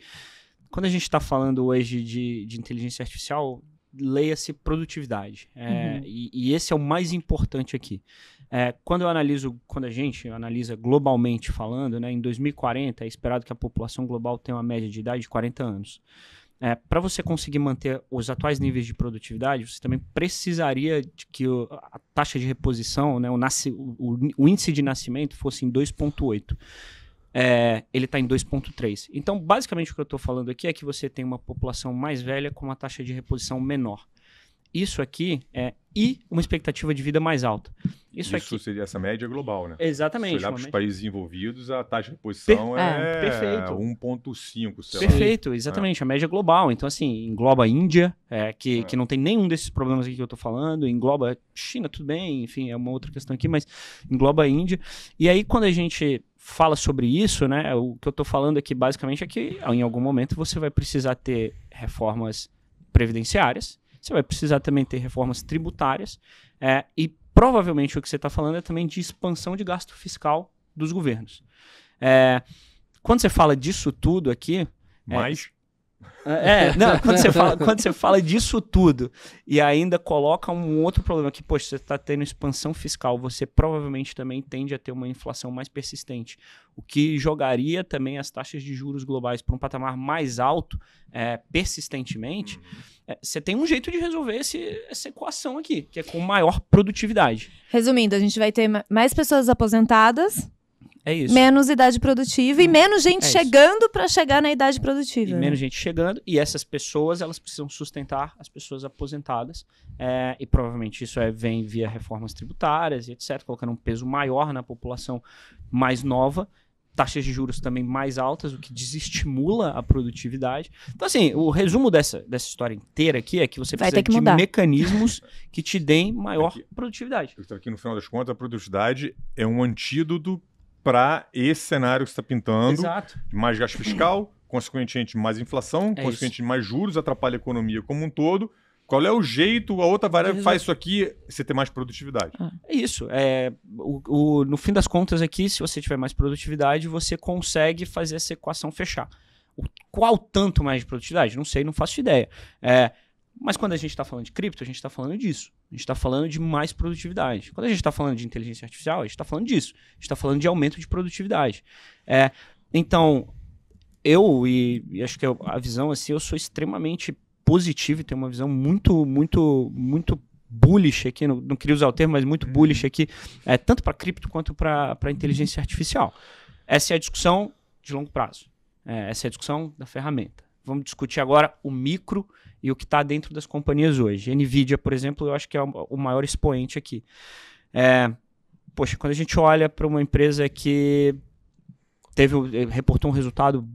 quando a gente está falando hoje de, de inteligência artificial, leia-se produtividade. É, uhum. e, e, esse é o mais importante aqui. É, quando eu analiso, quando a gente analisa globalmente falando, né, em 2040 é esperado que a população global tenha uma média de idade de 40 anos. É, Para você conseguir manter os atuais níveis de produtividade, você também precisaria de que o, a taxa de reposição, né, o, nasce, o, o índice de nascimento fosse em 2,8 é, ele está em 2,3. Então, basicamente, o que eu estou falando aqui é que você tem uma população mais velha com uma taxa de reposição menor. Isso aqui é e uma expectativa de vida mais alta. Isso, Isso aqui... seria essa média global, né? Exatamente. Se olhar para os países envolvidos, a taxa de reposição per... é, é 1,5. Perfeito, lá. É. exatamente. É. A média global. Então, assim, engloba a Índia, é, que, é. que não tem nenhum desses problemas aqui que eu estou falando, engloba China, tudo bem, enfim, é uma outra questão aqui, mas engloba a Índia. E aí, quando a gente fala sobre isso, né? O que eu estou falando aqui basicamente é que em algum momento você vai precisar ter reformas previdenciárias, você vai precisar também ter reformas tributárias, é, e provavelmente o que você está falando é também de expansão de gasto fiscal dos governos. É, quando você fala disso tudo aqui. É, Mais? É, não, quando, você fala, quando você fala disso tudo e ainda coloca um outro problema que, poxa, você está tendo expansão fiscal, você provavelmente também tende a ter uma inflação mais persistente, o que jogaria também as taxas de juros globais para um patamar mais alto é, persistentemente. Uhum. É, você tem um jeito de resolver esse, essa equação aqui, que é com maior produtividade. Resumindo, a gente vai ter mais pessoas aposentadas é isso. Menos idade produtiva e uhum. menos gente é chegando para chegar na idade produtiva. E né? menos gente chegando e essas pessoas elas precisam sustentar as pessoas aposentadas é, e provavelmente isso é, vem via reformas tributárias e etc, colocando um peso maior na população mais nova taxas de juros também mais altas, o que desestimula a produtividade. Então, assim, o resumo dessa, dessa história inteira aqui é que você Vai precisa que de mecanismos que te deem maior produtividade. Porque aqui no final das contas, a produtividade é um antídoto para esse cenário que está pintando. Exato. Mais gasto fiscal, consequentemente mais inflação, é consequentemente isso. mais juros, atrapalha a economia como um todo. Qual é o jeito, a outra variável faz isso aqui, você ter mais produtividade? Ah. é isso. É, o, o, no fim das contas aqui, se você tiver mais produtividade, você consegue fazer essa equação fechar. O, qual tanto mais de produtividade? Não sei, não faço ideia. É, mas quando a gente está falando de cripto, a gente está falando disso. A gente está falando de mais produtividade. Quando a gente está falando de inteligência artificial, a gente está falando disso. A gente está falando de aumento de produtividade. É, então, eu, e, e acho que eu, a visão assim, eu sou extremamente positivo e tenho uma visão muito, muito, muito bullish aqui, não, não queria usar o termo, mas muito uhum. bullish aqui, é, tanto para cripto quanto para inteligência artificial. Essa é a discussão de longo prazo. É, essa é a discussão da ferramenta. Vamos discutir agora o micro e o que está dentro das companhias hoje. NVIDIA, por exemplo, eu acho que é o maior expoente aqui. É, poxa, quando a gente olha para uma empresa que teve eh, reportou um resultado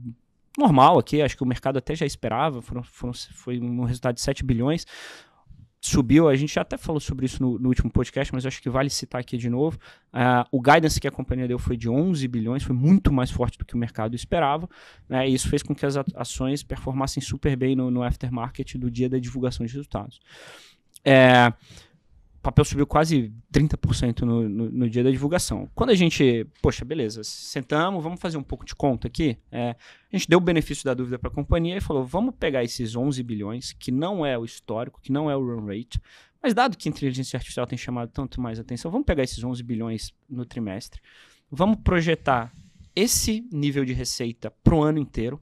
normal aqui, acho que o mercado até já esperava, foram, foram, foi um resultado de 7 bilhões, subiu, a gente já até falou sobre isso no, no último podcast, mas acho que vale citar aqui de novo. Uh, o guidance que a companhia deu foi de 11 bilhões, foi muito mais forte do que o mercado esperava, né, e isso fez com que as ações performassem super bem no, no aftermarket do dia da divulgação de resultados. É, papel subiu quase 30% no, no, no, dia da divulgação. Quando a gente, poxa, beleza, sentamos, vamos fazer um pouco de conta aqui. É, a gente deu o benefício da dúvida para a companhia e falou: vamos pegar esses 11 bilhões, que não é o histórico, que não é o run rate, mas dado que a inteligência artificial tem chamado tanto mais atenção, vamos pegar esses 11 bilhões no trimestre, vamos projetar esse nível de receita para o ano inteiro.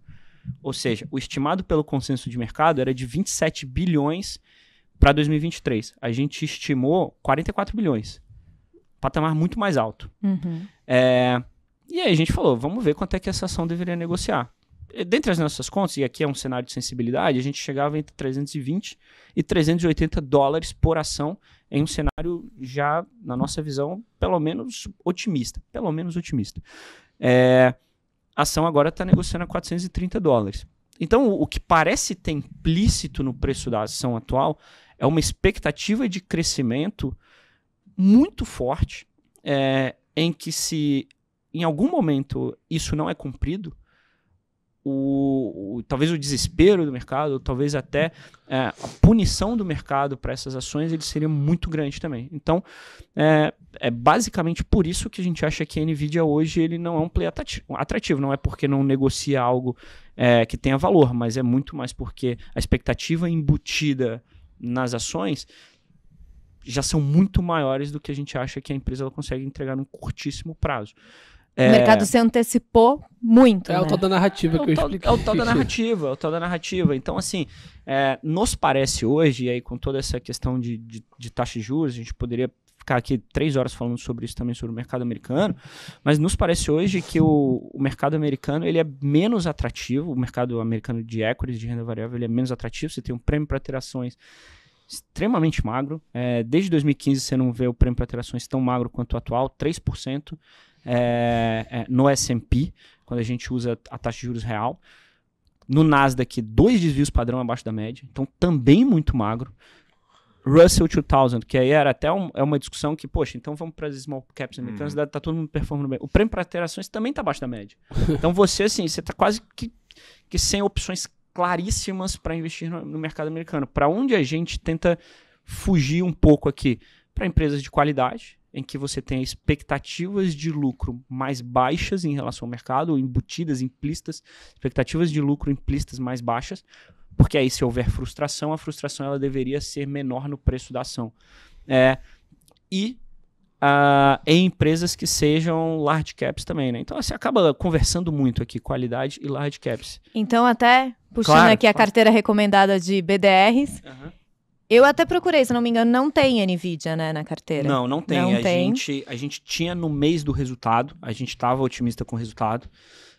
Ou seja, o estimado pelo consenso de mercado era de 27 bilhões para 2023. A gente estimou 44 bilhões. Patamar muito mais alto. Uhum. É, e aí a gente falou, vamos ver quanto é que essa ação deveria negociar. Dentre as nossas contas, e aqui é um cenário de sensibilidade, a gente chegava entre 320 e 380 dólares por ação em um cenário já, na nossa visão, pelo menos otimista. Pelo menos otimista. É, a ação agora está negociando a 430 dólares. Então, o que parece ter implícito no preço da ação atual é uma expectativa de crescimento muito forte, é, em que se em algum momento isso não é cumprido, o, o talvez o desespero do mercado, talvez até é, a punição do mercado para essas ações, ele seria muito grande também. Então, é, é, basicamente por isso que a gente acha que a Nvidia hoje ele não é um play atrativo. Não é porque não negocia algo é, que tenha valor, mas é muito mais porque a expectativa embutida nas ações já são muito maiores do que a gente acha que a empresa ela consegue entregar num curtíssimo prazo. É... O mercado se antecipou muito. É né? o tal da narrativa é que eu tal, expliquei. É o tal da narrativa, é o tal da narrativa. Então, assim, é, nos parece hoje, e aí com toda essa questão de, de, de taxa de juros, a gente poderia ficar aqui três horas falando sobre isso também, sobre o mercado americano, mas nos parece hoje que o, o, mercado americano ele é menos atrativo, o mercado americano de equities, de renda variável, ele é menos atrativo, você tem um prêmio para ter ações extremamente magro, é, desde 2015 você não vê o prêmio para ter ações tão magro quanto o atual, 3% é, é, no S&P, quando a gente usa a taxa de juros real, no Nasdaq, dois desvios padrão abaixo da média, então também muito magro, Russell 2000, que aí era até um, é uma discussão que, poxa, então vamos para as small caps americanas, hum. tá todo mundo performando bem. O prêmio para ter ações também tá abaixo da média. então você, assim, você tá quase que, que sem opções claríssimas para investir no, no, mercado americano. Para onde a gente tenta fugir um pouco aqui? Para empresas de qualidade, em que você tem expectativas de lucro mais baixas em relação ao mercado, ou embutidas, implícitas, expectativas de lucro implícitas mais baixas, porque aí, se houver frustração, a frustração ela deveria ser menor no preço da ação. É, e uh, em empresas que sejam large caps também, né? Então você assim, acaba conversando muito aqui, qualidade e large caps. Então, até puxando claro, aqui claro. a carteira recomendada de BDRs. Uhum. Eu até procurei, se não me engano, não tem NVIDIA né, na carteira. Não, não tem. Não a, tem. Gente, a gente tinha no mês do resultado, a gente estava otimista com o resultado.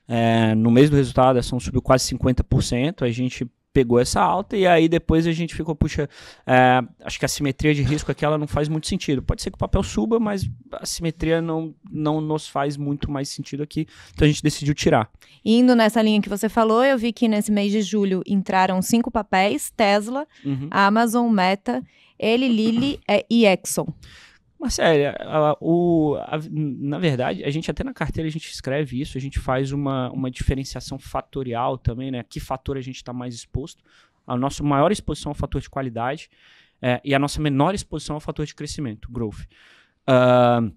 É, no mês do resultado, a ação subiu quase 50%. A gente pegou essa alta e aí depois a gente ficou, puxa, é, acho que a simetria de risco aqui ela não faz muito sentido. Pode ser que o papel suba, mas a simetria não, não nos faz muito mais sentido aqui, então a gente decidiu tirar. Indo nessa linha que você falou, eu vi que nesse mês de julho entraram cinco papéis, Tesla, uhum. Amazon, Meta, Eli Lilly é, e Exxon. Marcelo, na verdade, a gente até na carteira a gente escreve isso, a gente faz uma, uma diferenciação fatorial também, né? Que fator a gente está mais exposto. A nossa maior exposição é o fator de qualidade é, e a nossa menor exposição é o fator de crescimento, growth. Uh,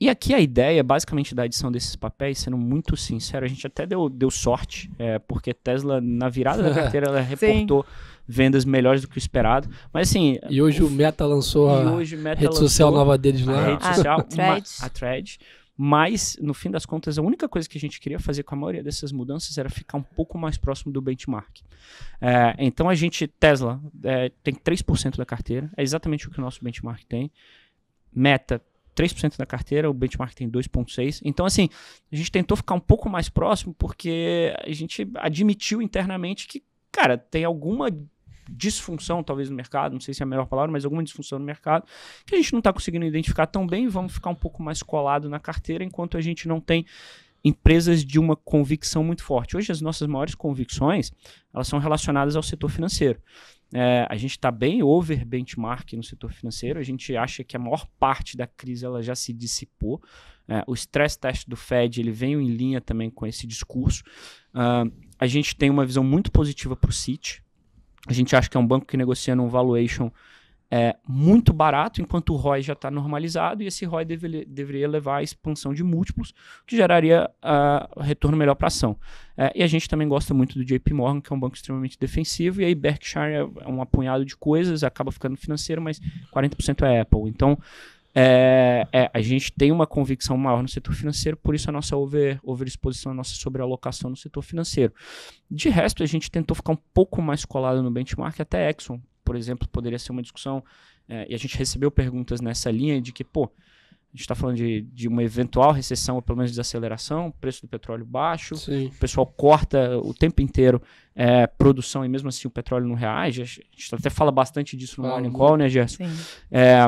e aqui a ideia, basicamente, da edição desses papéis, sendo muito sincero, a gente até deu, deu sorte, é, porque Tesla, na virada da carteira, ela reportou vendas melhores do que o esperado. Mas assim. E hoje o, o Meta lançou a Meta rede lançou social nova deles lá. A rede ah, social, a, thread. Uma, a thread. Mas, no fim das contas, a única coisa que a gente queria fazer com a maioria dessas mudanças era ficar um pouco mais próximo do benchmark. É, então, a gente, Tesla, é, tem 3% da carteira, é exatamente o que o nosso benchmark tem. Meta 3% da carteira, o benchmark tem 2,6%. Então, assim, a gente tentou ficar um pouco mais próximo porque a gente admitiu internamente que, cara, tem alguma disfunção, talvez, no mercado, não sei se é a melhor palavra, mas alguma disfunção no mercado, que a gente não está conseguindo identificar tão bem, vamos ficar um pouco mais colado na carteira enquanto a gente não tem empresas de uma convicção muito forte. Hoje as nossas maiores convicções, elas são relacionadas ao setor financeiro. É, a gente está bem over benchmark no setor financeiro. A gente acha que a maior parte da crise ela já se dissipou. É, o stress test do Fed ele veio em linha também com esse discurso. Uh, a gente tem uma visão muito positiva para o cit A gente acha que é um banco que negocia num valuation é, muito barato, enquanto o ROI já está normalizado, e esse ROI deve, deveria levar à expansão de múltiplos, que geraria uh, retorno melhor para a ação. É, e a gente também gosta muito do JP Morgan, que é um banco extremamente defensivo, e aí Berkshire é, é um apunhado de coisas, acaba ficando financeiro, mas 40% é Apple. Então, é, é, a gente tem uma convicção maior no setor financeiro, por isso a nossa over, overexposição, a nossa sobrealocação no setor financeiro. De resto, a gente tentou ficar um pouco mais colado no benchmark, até Exxon, por exemplo, poderia ser uma discussão, é, e a gente recebeu perguntas nessa linha de que, pô, a gente está falando de, de uma eventual recessão, ou pelo menos desaceleração, preço do petróleo baixo, Sim. o pessoal corta o tempo inteiro é, produção e mesmo assim o petróleo não reage. A gente até fala bastante disso no ah, Morning Call, né, Gerson? É,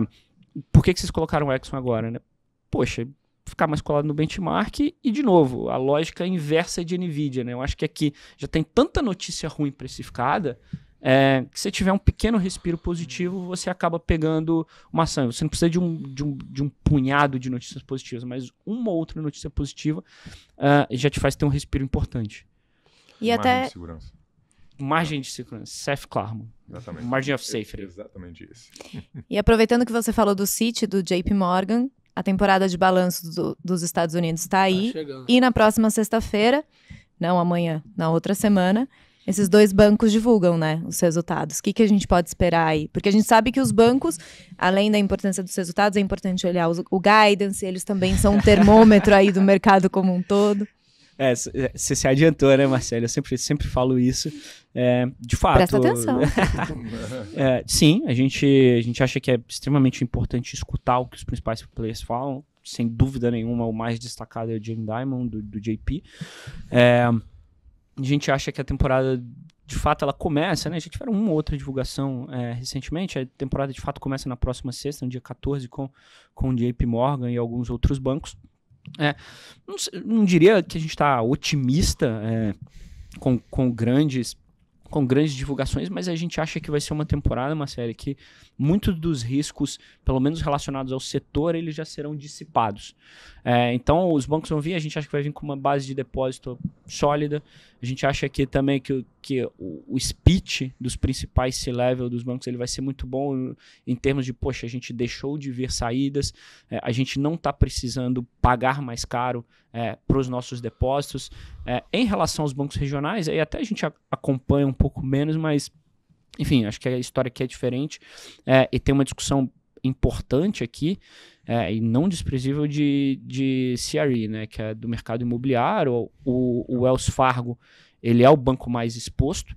por que, que vocês colocaram o Exxon agora, né? Poxa, ficar mais colado no benchmark e, de novo, a lógica inversa de NVIDIA, né? Eu acho que aqui já tem tanta notícia ruim precificada é, que se tiver um pequeno respiro positivo, você acaba pegando uma ação. Você não precisa de um, de um, de um punhado de notícias positivas, mas uma ou outra notícia positiva uh, já te faz ter um respiro importante. E margem até... de segurança. Margem de segurança, Seth Klarman. Exatamente. Margin of Safety. É, exatamente isso. E aproveitando que você falou do City, do JP Morgan, a temporada de balanço do, dos Estados Unidos está aí. Tá e na próxima sexta-feira, não amanhã, na outra semana, esses dois bancos divulgam, né, os resultados. O que, que a gente pode esperar aí? Porque a gente sabe que os bancos, além da importância dos resultados, é importante olhar os, o guidance, eles também são um termômetro aí do mercado como um todo. É, você é, se adiantou, né, Marcelo? Eu sempre, sempre falo isso. É, de fato. Presta atenção. é, sim, a gente, a gente acha que é extremamente importante escutar o que os principais players falam. Sem dúvida nenhuma, o mais destacado é o Jim Diamond, do, do JP. É, a gente acha que a temporada de fato ela começa, né? gente tiveram uma ou outra divulgação é, recentemente. A temporada de fato começa na próxima sexta, no dia 14, com, com o JP Morgan e alguns outros bancos. É, não, não, diria que a gente está otimista é, com, com grandes com grandes divulgações, mas a gente acha que vai ser uma temporada, uma série que muitos dos riscos, pelo menos relacionados ao setor, eles já serão dissipados. É, então, os bancos vão vir, a gente acha que vai vir com uma base de depósito sólida, a gente acha que também que, que o, o speech dos principais C-level dos bancos ele vai ser muito bom em termos de, poxa, a gente deixou de ver saídas, é, a gente não está precisando pagar mais caro é, para os nossos depósitos. É, em relação aos bancos regionais, aí até a gente a, acompanha um pouco menos, mas enfim, acho que a história aqui é diferente é, e tem uma discussão importante aqui é, e não desprezível de, de CRE, né, que é do mercado imobiliário. O, o Wells Fargo ele é o banco mais exposto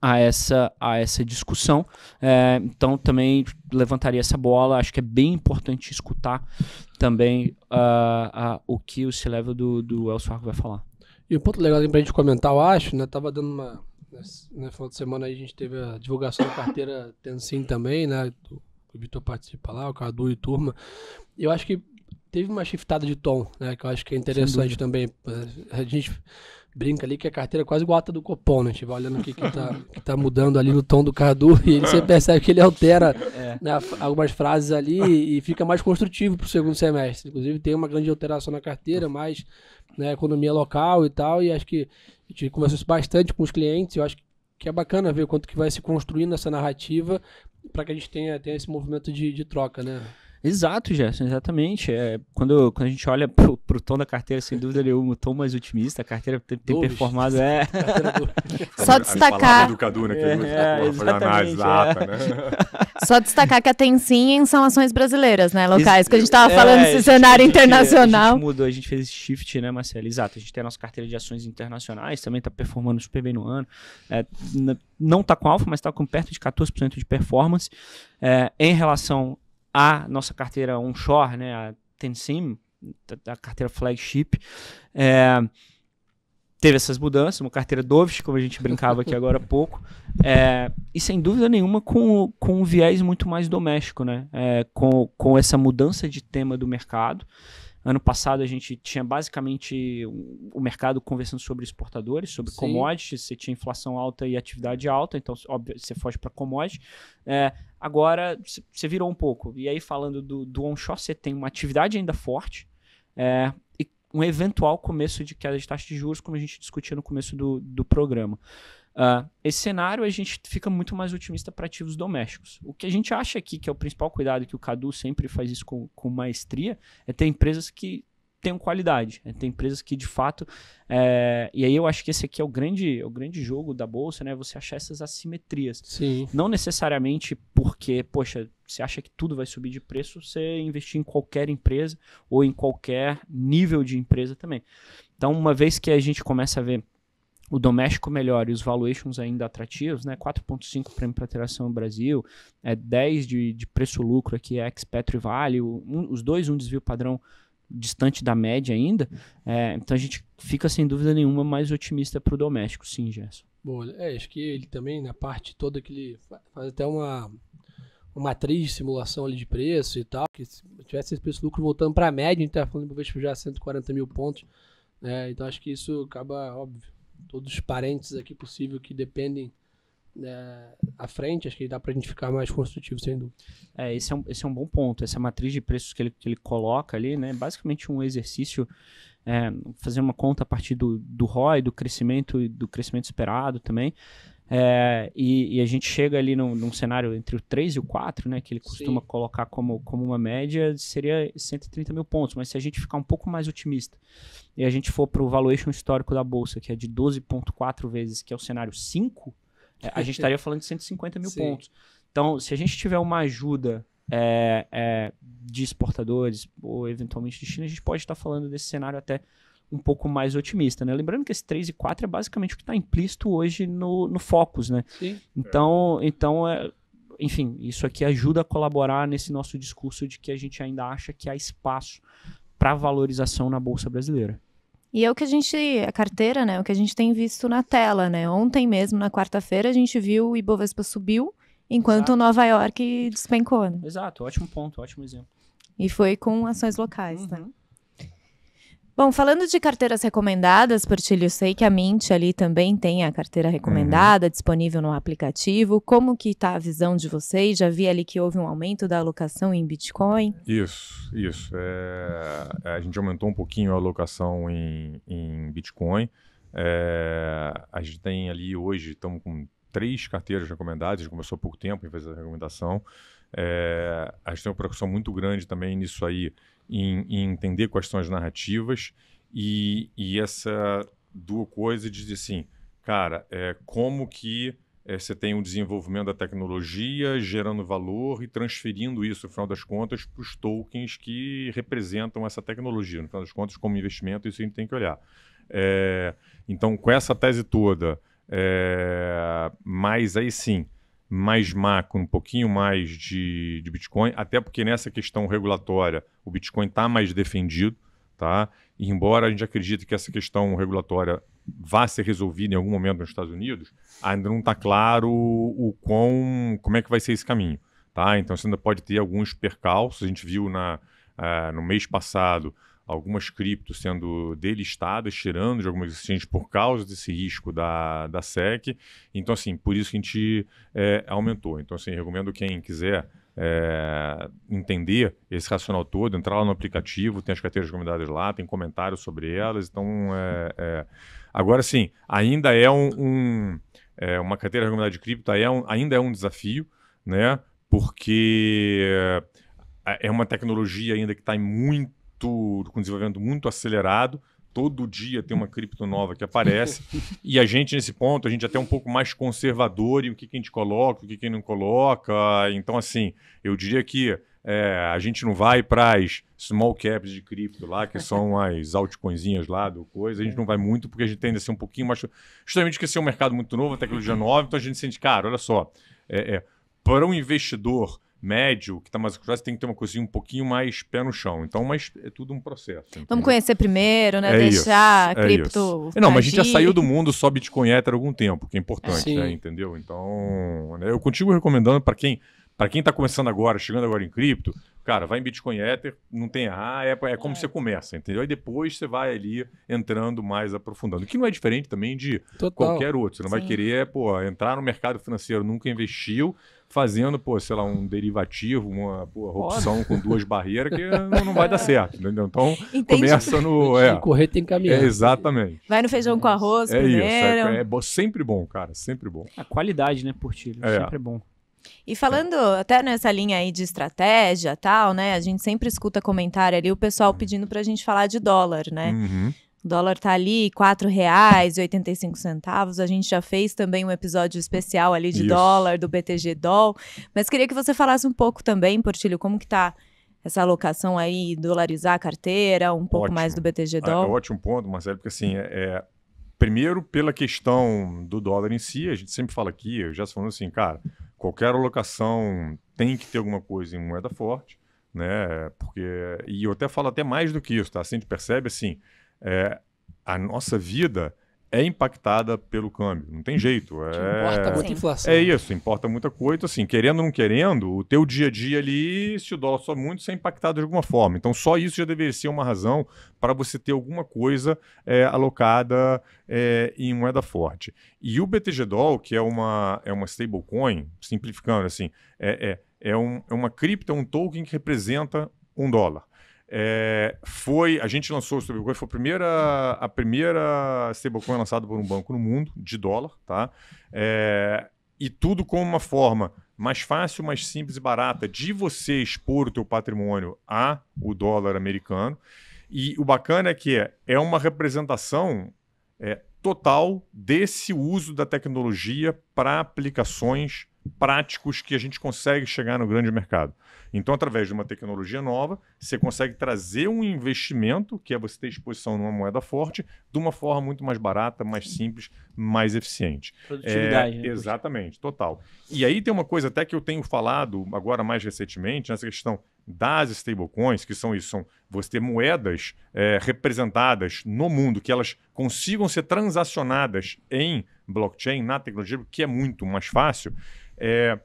a essa, a essa discussão. É, então, também levantaria essa bola. Acho que é bem importante escutar também uh, uh, o que o C-Level do, do Elcio vai falar. E o um ponto legal para a gente comentar, eu acho, né? Tava dando uma. No né, final de semana aí a gente teve a divulgação da carteira Tensin também, né? O Vitor participa lá, o Cadu e turma. Eu acho que teve uma shiftada de tom, né? Que eu acho que é interessante também. Eh, a gente brinca ali que a carteira é quase igual a do Copom, né? A gente vai olhando o que, que, tá, que tá mudando ali no tom do Cadu e ele, você percebe que ele altera é. né, algumas frases ali e fica mais construtivo pro segundo semestre. Inclusive tem uma grande alteração na carteira, mais né, economia local e tal, e acho que a gente conversou isso bastante com os clientes, eu acho que é bacana ver quanto que vai se construindo essa narrativa para que a gente tenha, tenha esse movimento de, de troca, né? Exato, Gerson, exatamente. É, quando, quando a gente olha pro, o tom da carteira, sem dúvida nenhuma, o tom mais otimista, a carteira tem, tem Dois. performado. É... Só destacar. Do Cadu, né, que é, é, análise lata, é. né? Só destacar que a Tencin são ações brasileiras, né? Locais, Ex que a gente estava é, falando é, cenário gente, internacional. A gente mudou, a gente fez esse shift, né, Marcelo? Exato. A gente tem a nossa carteira de ações internacionais, também está performando super bem no ano. É, não está com alfa, mas está com perto de 14% de performance. É, em relação a nossa carteira onshore, né, a Tensim, da carteira flagship, é, teve essas mudanças, uma carteira dovish, como a gente brincava aqui agora há pouco, é, e sem dúvida nenhuma com, com um viés muito mais doméstico, né? É, com, com essa mudança de tema do mercado. Ano passado a gente tinha basicamente o mercado conversando sobre exportadores, sobre Sim. commodities, você tinha inflação alta e atividade alta, então óbvio, você foge para commodities. É, Agora você virou um pouco. E aí, falando do, do onshore, você tem uma atividade ainda forte é, e um eventual começo de queda de taxa de juros, como a gente discutia no começo do, do programa. Uh, esse cenário a gente fica muito mais otimista para ativos domésticos. O que a gente acha aqui, que é o principal cuidado que o Cadu sempre faz isso com, com maestria, é ter empresas que tenham qualidade. Né? Tem empresas que de fato. É... e aí eu acho que esse aqui é o grande, é o grande jogo da bolsa, né? Você achar essas assimetrias. Sim. Não necessariamente porque, poxa, você acha que tudo vai subir de preço, você investir em qualquer empresa ou em qualquer nível de empresa também. Então, uma vez que a gente começa a ver o doméstico melhor e os valuations ainda atrativos, né? 4,5 prêmio para alteração no Brasil, é 10 de, de preço-lucro aqui, é ex-petro e vale, um, os dois um desvio padrão distante da média ainda. É, então a gente fica sem dúvida nenhuma mais otimista para o doméstico, sim, Gerson. Bom, é, acho que ele também, na né, parte toda que ele faz até uma, uma matriz de simulação ali de preço e tal, que se tivesse esse preço-lucro voltando para a média, a gente está falando do já 140 mil pontos, né? então acho que isso acaba, óbvio, todos os parentes aqui possível que dependem né, à frente, acho que dá para a gente ficar mais construtivo, sem dúvida. É, esse é um, esse é um bom ponto. Essa matriz de preços que ele, que ele coloca ali, né? É basicamente um exercício. É, fazer uma conta a partir do, do ROI, do crescimento e do crescimento esperado também. É, e, e, a gente chega ali num, num, cenário entre o 3 e o 4, né, que ele costuma Sim. colocar como, como uma média, seria 130 mil pontos. Mas se a gente ficar um pouco mais otimista e a gente for para o valuation histórico da Bolsa, que é de 12,4 vezes, que é o cenário 5, é, a gente estaria falando de 150 mil Sim. pontos. Então, se a gente tiver uma ajuda é, é, de exportadores ou eventualmente de China, a gente pode estar falando desse cenário até um pouco mais otimista, né? Lembrando que esse 3 e 4 é basicamente o que está implícito hoje no, no Focus, né? Então, então é, enfim, isso aqui ajuda a colaborar nesse nosso discurso de que a gente ainda acha que há espaço para valorização na Bolsa Brasileira. E é o que a gente, a é carteira, né? O que a gente tem visto na tela, né? Ontem mesmo, na quarta-feira, a gente viu o Ibovespa subiu, enquanto Exato. Nova York despencou. Né? Exato, ótimo ponto, ótimo exemplo. E foi com ações locais, né? uhum. Bom, falando de carteiras recomendadas, Portilho, sei que a Mint ali também tem a carteira uhum. recomendada, uhum. disponível no aplicativo. Como que está a visão de vocês? Já vi ali que houve um aumento da alocação em Bitcoin? Isso, isso. É, é, a gente aumentou um pouquinho a alocação em, em Bitcoin. É, a gente tem ali hoje, estamos com três carteiras recomendadas, a gente começou há pouco tempo em vez da recomendação. É, a gente tem uma preocupação muito grande também nisso aí, em, em entender questões narrativas e, e essa duas coisas de dizer assim, cara, é, como que é, você tem um desenvolvimento da tecnologia, gerando valor e transferindo isso, no final das contas, para os tokens que representam essa tecnologia. No final das contas, como investimento, isso a gente tem que olhar. É, então, com essa tese toda, é, mas aí sim, mais macro, um pouquinho mais de, de Bitcoin, até porque nessa questão regulatória o Bitcoin está mais defendido, tá? E embora a gente acredite que essa questão regulatória vá ser resolvida em algum momento nos Estados Unidos, ainda não está claro o quão, como é que vai ser esse caminho, tá? Então você ainda pode ter alguns percalços. A gente viu na, uh, no mês passado algumas criptos sendo delistadas, tirando de algumas exchanges por causa desse risco da, da SEC. Então, assim, por isso que a gente é, aumentou. Então, assim, recomendo quem quiser é, entender esse racional todo, entrar lá no aplicativo, tem as carteiras recomendadas lá, tem comentários sobre elas. Então, é, é. agora sim, ainda é um, um é, uma carteira recomendada de cripto, é um, ainda é um desafio, né? Porque é uma tecnologia ainda que está em muito muito, com desenvolvimento muito acelerado. Todo dia tem uma cripto nova que aparece. e a gente, nesse ponto, a gente é até um pouco mais conservador em o que, que a gente coloca, o que, que não coloca. Então, assim, eu diria que é, a gente não vai para as small caps de cripto lá, que são as altcoinzinhas lá do coisa, a gente não vai é. muito porque a gente tende a ser um pouquinho mais. Justamente porque esse é um mercado muito novo, a tecnologia nova, então a gente sente, cara, olha só, é, é, para um investidor médio, que está mais acostumado, tem que ter uma coisinha um pouquinho mais pé no chão. Então, mas é tudo um processo. então Vamos conhecer primeiro, né? É Deixar isso, a é cripto. É não, mas a gente já saiu do mundo só Bitcoin Ether há algum tempo, que é importante, né? entendeu? Então, né? eu continuo recomendando para quem para quem está começando agora, chegando agora em cripto, Cara, vai em Bitcoin Ether, não tem errar, é, é como é. você começa, entendeu? Aí depois você vai ali entrando mais aprofundando. Que não é diferente também de Total. qualquer outro. Você não Sim. vai querer, pô, entrar no mercado financeiro, nunca investiu, fazendo, pô, sei lá, um derivativo, uma pô, opção com duas barreiras que não, não vai dar é. certo, entendeu? Então, Entendi. começa no... É, correr tem caminho. É, exatamente. Vai no feijão com é arroz É primeiro. isso, é, é, sempre bom, cara, sempre bom. A qualidade, né, Portilho? É. Sempre bom. E falando até nessa linha aí de estratégia tal, né? A gente sempre escuta comentário ali, o pessoal pedindo para a gente falar de dólar, né? Uhum. O dólar tá ali, R$ 4,85. A gente já fez também um episódio especial ali de Isso. dólar, do BTG Doll. Mas queria que você falasse um pouco também, Portilho, como que tá essa alocação aí, dolarizar a carteira, um ótimo. pouco mais do BTG Doll. Ah, é, é ótimo ponto, Marcelo, porque assim, é, é, primeiro pela questão do dólar em si, a gente sempre fala aqui, eu já falando assim, cara, qualquer alocação tem que ter alguma coisa em moeda forte, né? Porque e eu até falo até mais do que isso, tá? Assim, a gente percebe assim, é, a nossa vida é impactada pelo câmbio. Não tem jeito. É... Importa muita inflação. É isso, importa muita coisa. Assim, querendo ou não querendo, o teu dia a dia ali, se o dólar só muito, você é impactado de alguma forma. Então, só isso já deveria ser uma razão para você ter alguma coisa é, alocada é, em moeda forte. E o BTG Doll, que é uma, é uma stablecoin, simplificando assim, é, é, é, um, é uma cripto, é um token que representa um dólar. É, foi, a gente lançou o stablecoin, foi a primeira, a primeira stablecoin lançada por um banco no mundo, de dólar, tá? É, e tudo com uma forma mais fácil, mais simples e barata de você expor o teu patrimônio a o dólar americano. E o bacana é que é, é uma representação é, total desse uso da tecnologia para aplicações práticos que a gente consegue chegar no grande mercado. Então, através de uma tecnologia nova, você consegue trazer um investimento, que é você ter exposição numa moeda forte, de uma forma muito mais barata, mais simples, mais eficiente. Produtividade. É, né? Exatamente, total. E aí tem uma coisa até que eu tenho falado agora mais recentemente, nessa questão das stablecoins, que são isso, são você ter moedas é, representadas no mundo, que elas consigam ser transacionadas em blockchain, na tecnologia, que é muito mais fácil, é,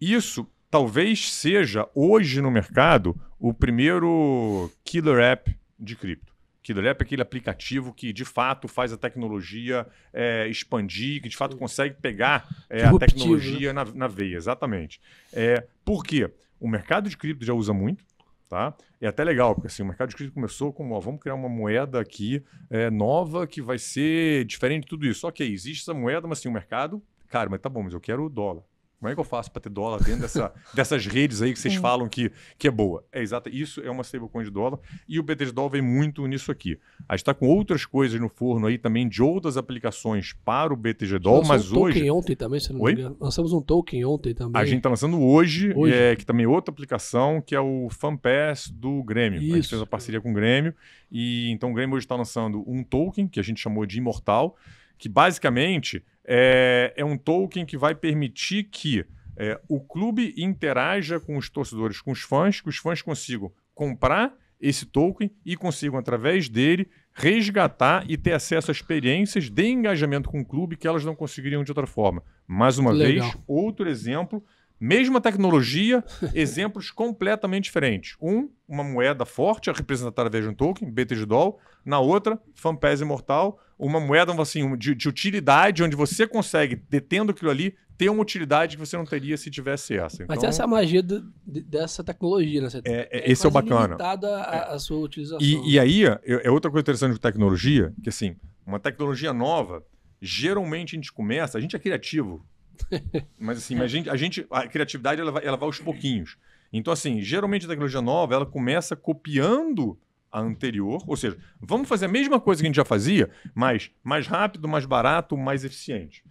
isso talvez seja, hoje no mercado, o primeiro killer app de cripto. Killer App é aquele aplicativo que de fato faz a tecnologia é, expandir, que de fato consegue pegar é, a né? tecnologia né? na, na, veia, exatamente. É, por quê? O mercado de cripto já usa muito. Tá? É até legal, porque assim, o mercado de cripto começou com ó, vamos criar uma moeda aqui é, nova que vai ser diferente de tudo isso. Ok, existe essa moeda, mas assim, o mercado, cara, mas tá bom, mas eu quero o dólar. Como é que eu faço para ter dólar dentro dessa, dessas redes aí que vocês Sim. É. falam que, que é boa? É exato, isso é uma stablecoin de dólar e o BTG Dólar vem muito nisso aqui. A gente está com outras coisas no forno aí também de outras aplicações para o BTG Dólar, mas um hoje. token ontem também, se não Oi? me engano. Lançamos um token ontem também. A gente está lançando hoje, hoje. É, que também é outra aplicação, que é o FanPass do Grêmio. Isso. A gente fez uma parceria com o Grêmio e então o Grêmio hoje está lançando um token que a gente chamou de Imortal que basicamente é, é um token que vai permitir que é, o clube interaja com os torcedores, com os fãs, que os fãs consigam comprar esse token e consigam, através dele, resgatar e ter acesso a experiências de engajamento com o clube que elas não conseguiriam de outra forma. Mais uma Legal. vez, outro exemplo, mesma tecnologia, exemplos completamente diferentes. Um, uma moeda forte, representada através de um token, BTG Doll, Na outra, FanPass Imortal uma moeda assim, de, de, utilidade, onde você consegue, detendo aquilo ali, ter uma utilidade que você não teria se tivesse essa. Então, Mas essa é a magia do, dessa tecnologia, né? Você é, é, é esse é o bacana. É. A, a sua utilização. E, e aí, é, é outra coisa interessante de tecnologia, que assim, uma tecnologia nova, geralmente a gente começa, a gente é criativo. mas assim, mas a, gente, a, gente, a criatividade ela vai, ela vai aos pouquinhos. Então, assim, geralmente a tecnologia nova ela começa copiando a anterior, ou seja, vamos fazer a mesma coisa que a gente já fazia, mas mais rápido, mais barato, mais eficiente.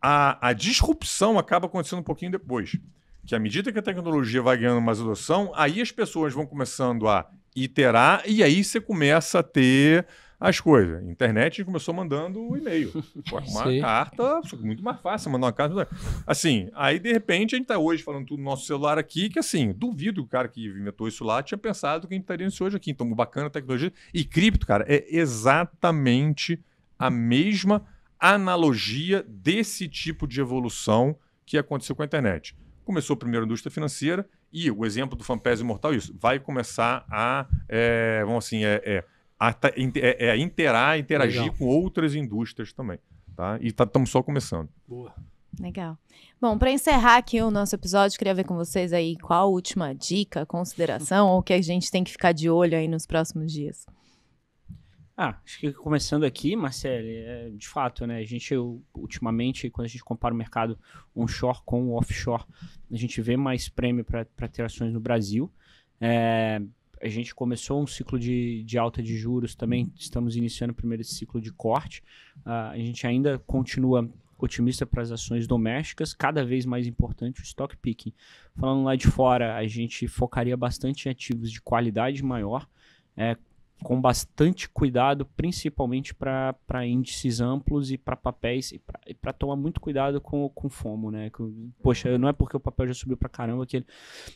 A, a disrupção acaba acontecendo um pouquinho depois, que à medida que a tecnologia vai ganhando mais adoção, aí as pessoas vão começando a iterar e aí você começa a ter as coisas. Internet começou mandando um e-mail. Uma Sim. carta, muito mais fácil mandar uma carta. Assim, aí de repente a gente está hoje falando tudo no nosso celular aqui, que assim, duvido que o cara que inventou isso lá tinha pensado que a gente estaria nisso hoje aqui. Então, bacana a tecnologia. E cripto, cara, é exatamente a mesma analogia desse tipo de evolução que aconteceu com a internet. Começou primeiro a indústria financeira e o exemplo do Fampes Imortal, isso, vai começar a, é, vamos assim, é, é a, é, é, interar, interagir Legal. com outras indústrias também. Tá? E estamos tá, só começando. Boa. Legal. Bom, para encerrar aqui o nosso episódio, queria ver com vocês aí qual a última dica, consideração ou que a gente tem que ficar de olho aí nos próximos dias. Ah, acho que começando aqui, Marcelo, é, de fato, né? A gente ultimamente, quando a gente compara o mercado onshore com o offshore, a gente vê mais prêmio para ter ações no Brasil. É, a gente começou um ciclo de, de alta de juros também, uhum. estamos iniciando o primeiro ciclo de corte. Uh, a gente ainda continua otimista para as ações domésticas, cada vez mais importante o stock picking. Falando lá de fora, a gente focaria bastante em ativos de qualidade maior, é, com bastante cuidado, principalmente para índices amplos e para papéis, e para tomar muito cuidado com, com FOMO, né? Com, poxa, não é porque o papel já subiu para caramba que ele,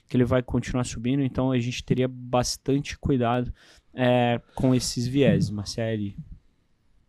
que ele vai continuar subindo, então a gente teria bastante cuidado é, com esses viés, Marceli.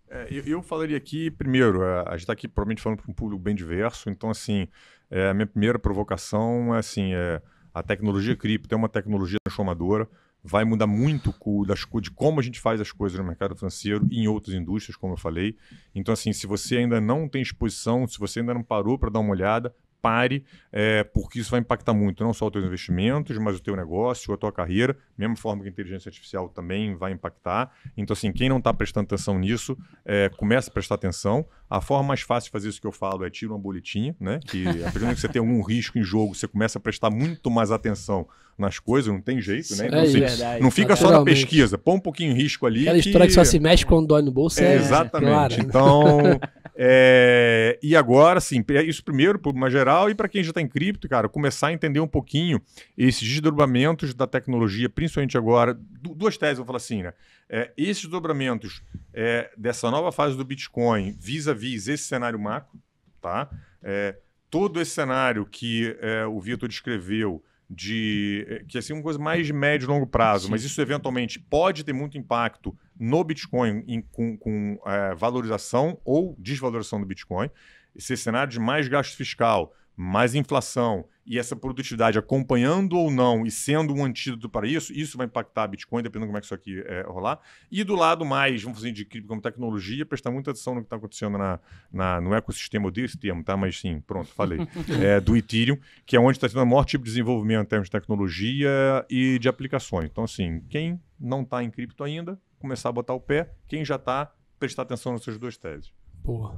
É, eu, eu, falaria aqui, primeiro, é, a gente está aqui provavelmente falando para um público bem diverso, então, assim, é, a minha primeira provocação é, assim, é, a tecnologia cripto é uma tecnologia transformadora, vai mudar muito das, de como a gente faz as coisas no mercado financeiro e em outras indústrias, como eu falei. Então, assim, se você ainda não tem exposição, se você ainda não parou para dar uma olhada, pare, é, porque isso vai impactar muito, não só os teus investimentos, mas o teu negócio, a tua carreira, mesma forma que a inteligência artificial também vai impactar. Então, assim, quem não está prestando atenção nisso, é, começa a prestar atenção. A forma mais fácil de fazer isso que eu falo é tirar uma boletinha, né? Que a de que você tem algum risco em jogo, você começa a prestar muito mais atenção nas coisas, não tem jeito, né? Então, é assim, verdade, não fica só na pesquisa, põe um pouquinho de risco ali. Aquela que... história que só se mexe quando dói no bolso é, é Exatamente. Claro. Então, É, e agora, sim, é isso primeiro, por uma geral, e para quem já está em cripto, cara, começar a entender um pouquinho esses desdobramentos da tecnologia, principalmente agora. Duas teses, vou falar assim, né? É, esses desdobramentos é, dessa nova fase do Bitcoin vis-a-vis esse cenário macro, tá? É, todo esse cenário que é, o Vitor descreveu de que assim uma coisa mais de médio e longo prazo, sim. mas isso eventualmente pode ter muito impacto no Bitcoin em, com, com é, valorização ou desvalorização do Bitcoin, esse cenário de mais gasto fiscal, mais inflação e essa produtividade acompanhando ou não e sendo um antídoto para isso, isso vai impactar a Bitcoin, dependendo como é que isso aqui é, rolar. E do lado mais, vamos dizer, de cripto como tecnologia, prestar muita atenção no que está acontecendo na, na, no ecossistema, eu dei esse termo, tá? Mas sim, pronto, falei. É, do Ethereum, que é onde está tendo o maior tipo de desenvolvimento em termos de tecnologia e de aplicações. Então, assim, quem não está em cripto ainda, começar a botar o pé, quem já está, prestar atenção nas suas duas teses. Boa.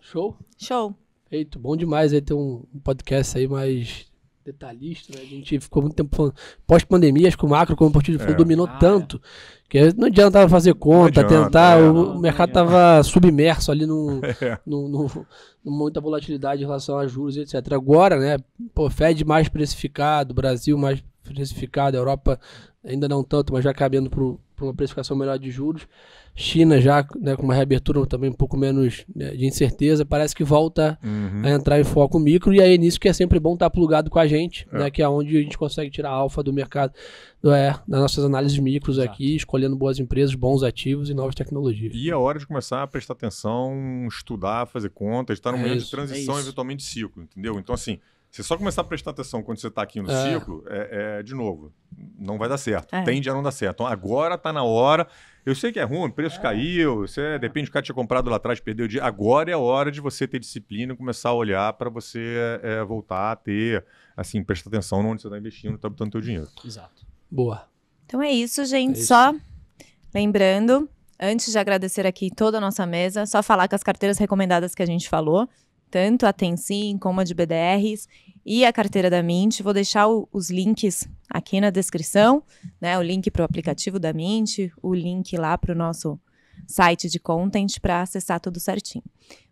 Show? Show. Feito, bom demais aí ter um podcast aí mais detalhista, né? A gente ficou muito tempo falando pós-pandemia, acho que o macro, como o Partido é. dominou ah, é. tanto é. que não adiantava fazer conta, adianta, tentar, é, o, não, mercado estava submerso ali no, no, no, no, muita volatilidade em relação a juros, etc. Agora, né, pô, Fed mais precificado, Brasil mais precificado, Europa ainda não tanto, mas já caminhando para uma precificação melhor de juros. China já né, com uma reabertura também um pouco menos né, de incerteza, parece que volta uhum. a entrar em foco micro, e aí nisso que é sempre bom estar plugado com a gente, é. Né, que é onde a gente consegue tirar a alfa do mercado, do, é, das nossas análises micros Exato. aqui, escolhendo boas empresas, bons ativos e novas tecnologias. E é hora de começar a prestar atenção, estudar, fazer contas, estar tá num é momento isso, de é transição, é eventualmente de ciclo, entendeu? Então, assim, se só começar a prestar atenção quando você está aqui no é. ciclo, é, é, de novo, não vai dar certo. É. Tende a não dar certo. Então, agora está na hora. Eu sei que é ruim, o preço é. caiu, você, é, depende do cara tinha comprado lá atrás, perdeu o dia. Agora é a hora de você ter disciplina e começar a olhar para você é, voltar a ter, assim, prestar atenção no onde você está investindo, está botando seu dinheiro. Exato. Boa. Então é isso, gente. Isso. Só lembrando, antes de agradecer aqui toda a nossa mesa, só falar com as carteiras recomendadas que a gente falou tanto a Tensin como a de BDRs e a carteira da Mint. Vou deixar o, os links aqui na descrição, né? O link para o aplicativo da Mint, o link lá para o nosso site de content para acessar tudo certinho.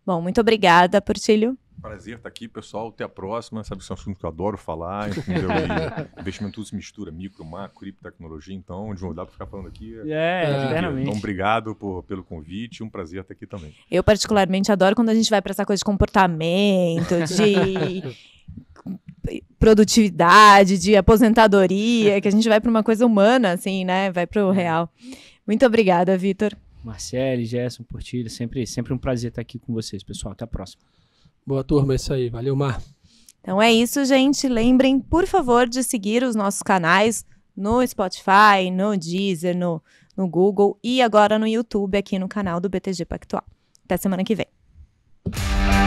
Bom, muito obrigada, Portilho. Prazer estar aqui, pessoal. Até a próxima. Sabe que é um assunto que eu adoro falar, entendeu? Né? E investimento tudo se mistura, micro, macro, cripto, tecnologia. Então, de dá para ficar falando aqui. Yeah, é, é, é Então, obrigado por, pelo convite. Um prazer estar aqui também. Eu, particularmente, adoro quando a gente vai para essa coisa de comportamento, de produtividade, de aposentadoria, que a gente vai para uma coisa humana, assim, né? Vai para o é. real. Muito obrigada, Vitor. Marcele, Gerson, Portilho, sempre, sempre um prazer estar aqui com vocês, pessoal. Até a próxima. Boa turma, é isso aí. Valeu, Mar. Então é isso, gente. Lembrem, por favor, de seguir os nossos canais no Spotify, no Deezer, no, no Google e agora no YouTube, aqui no canal do BTG Pactual. Até semana que vem.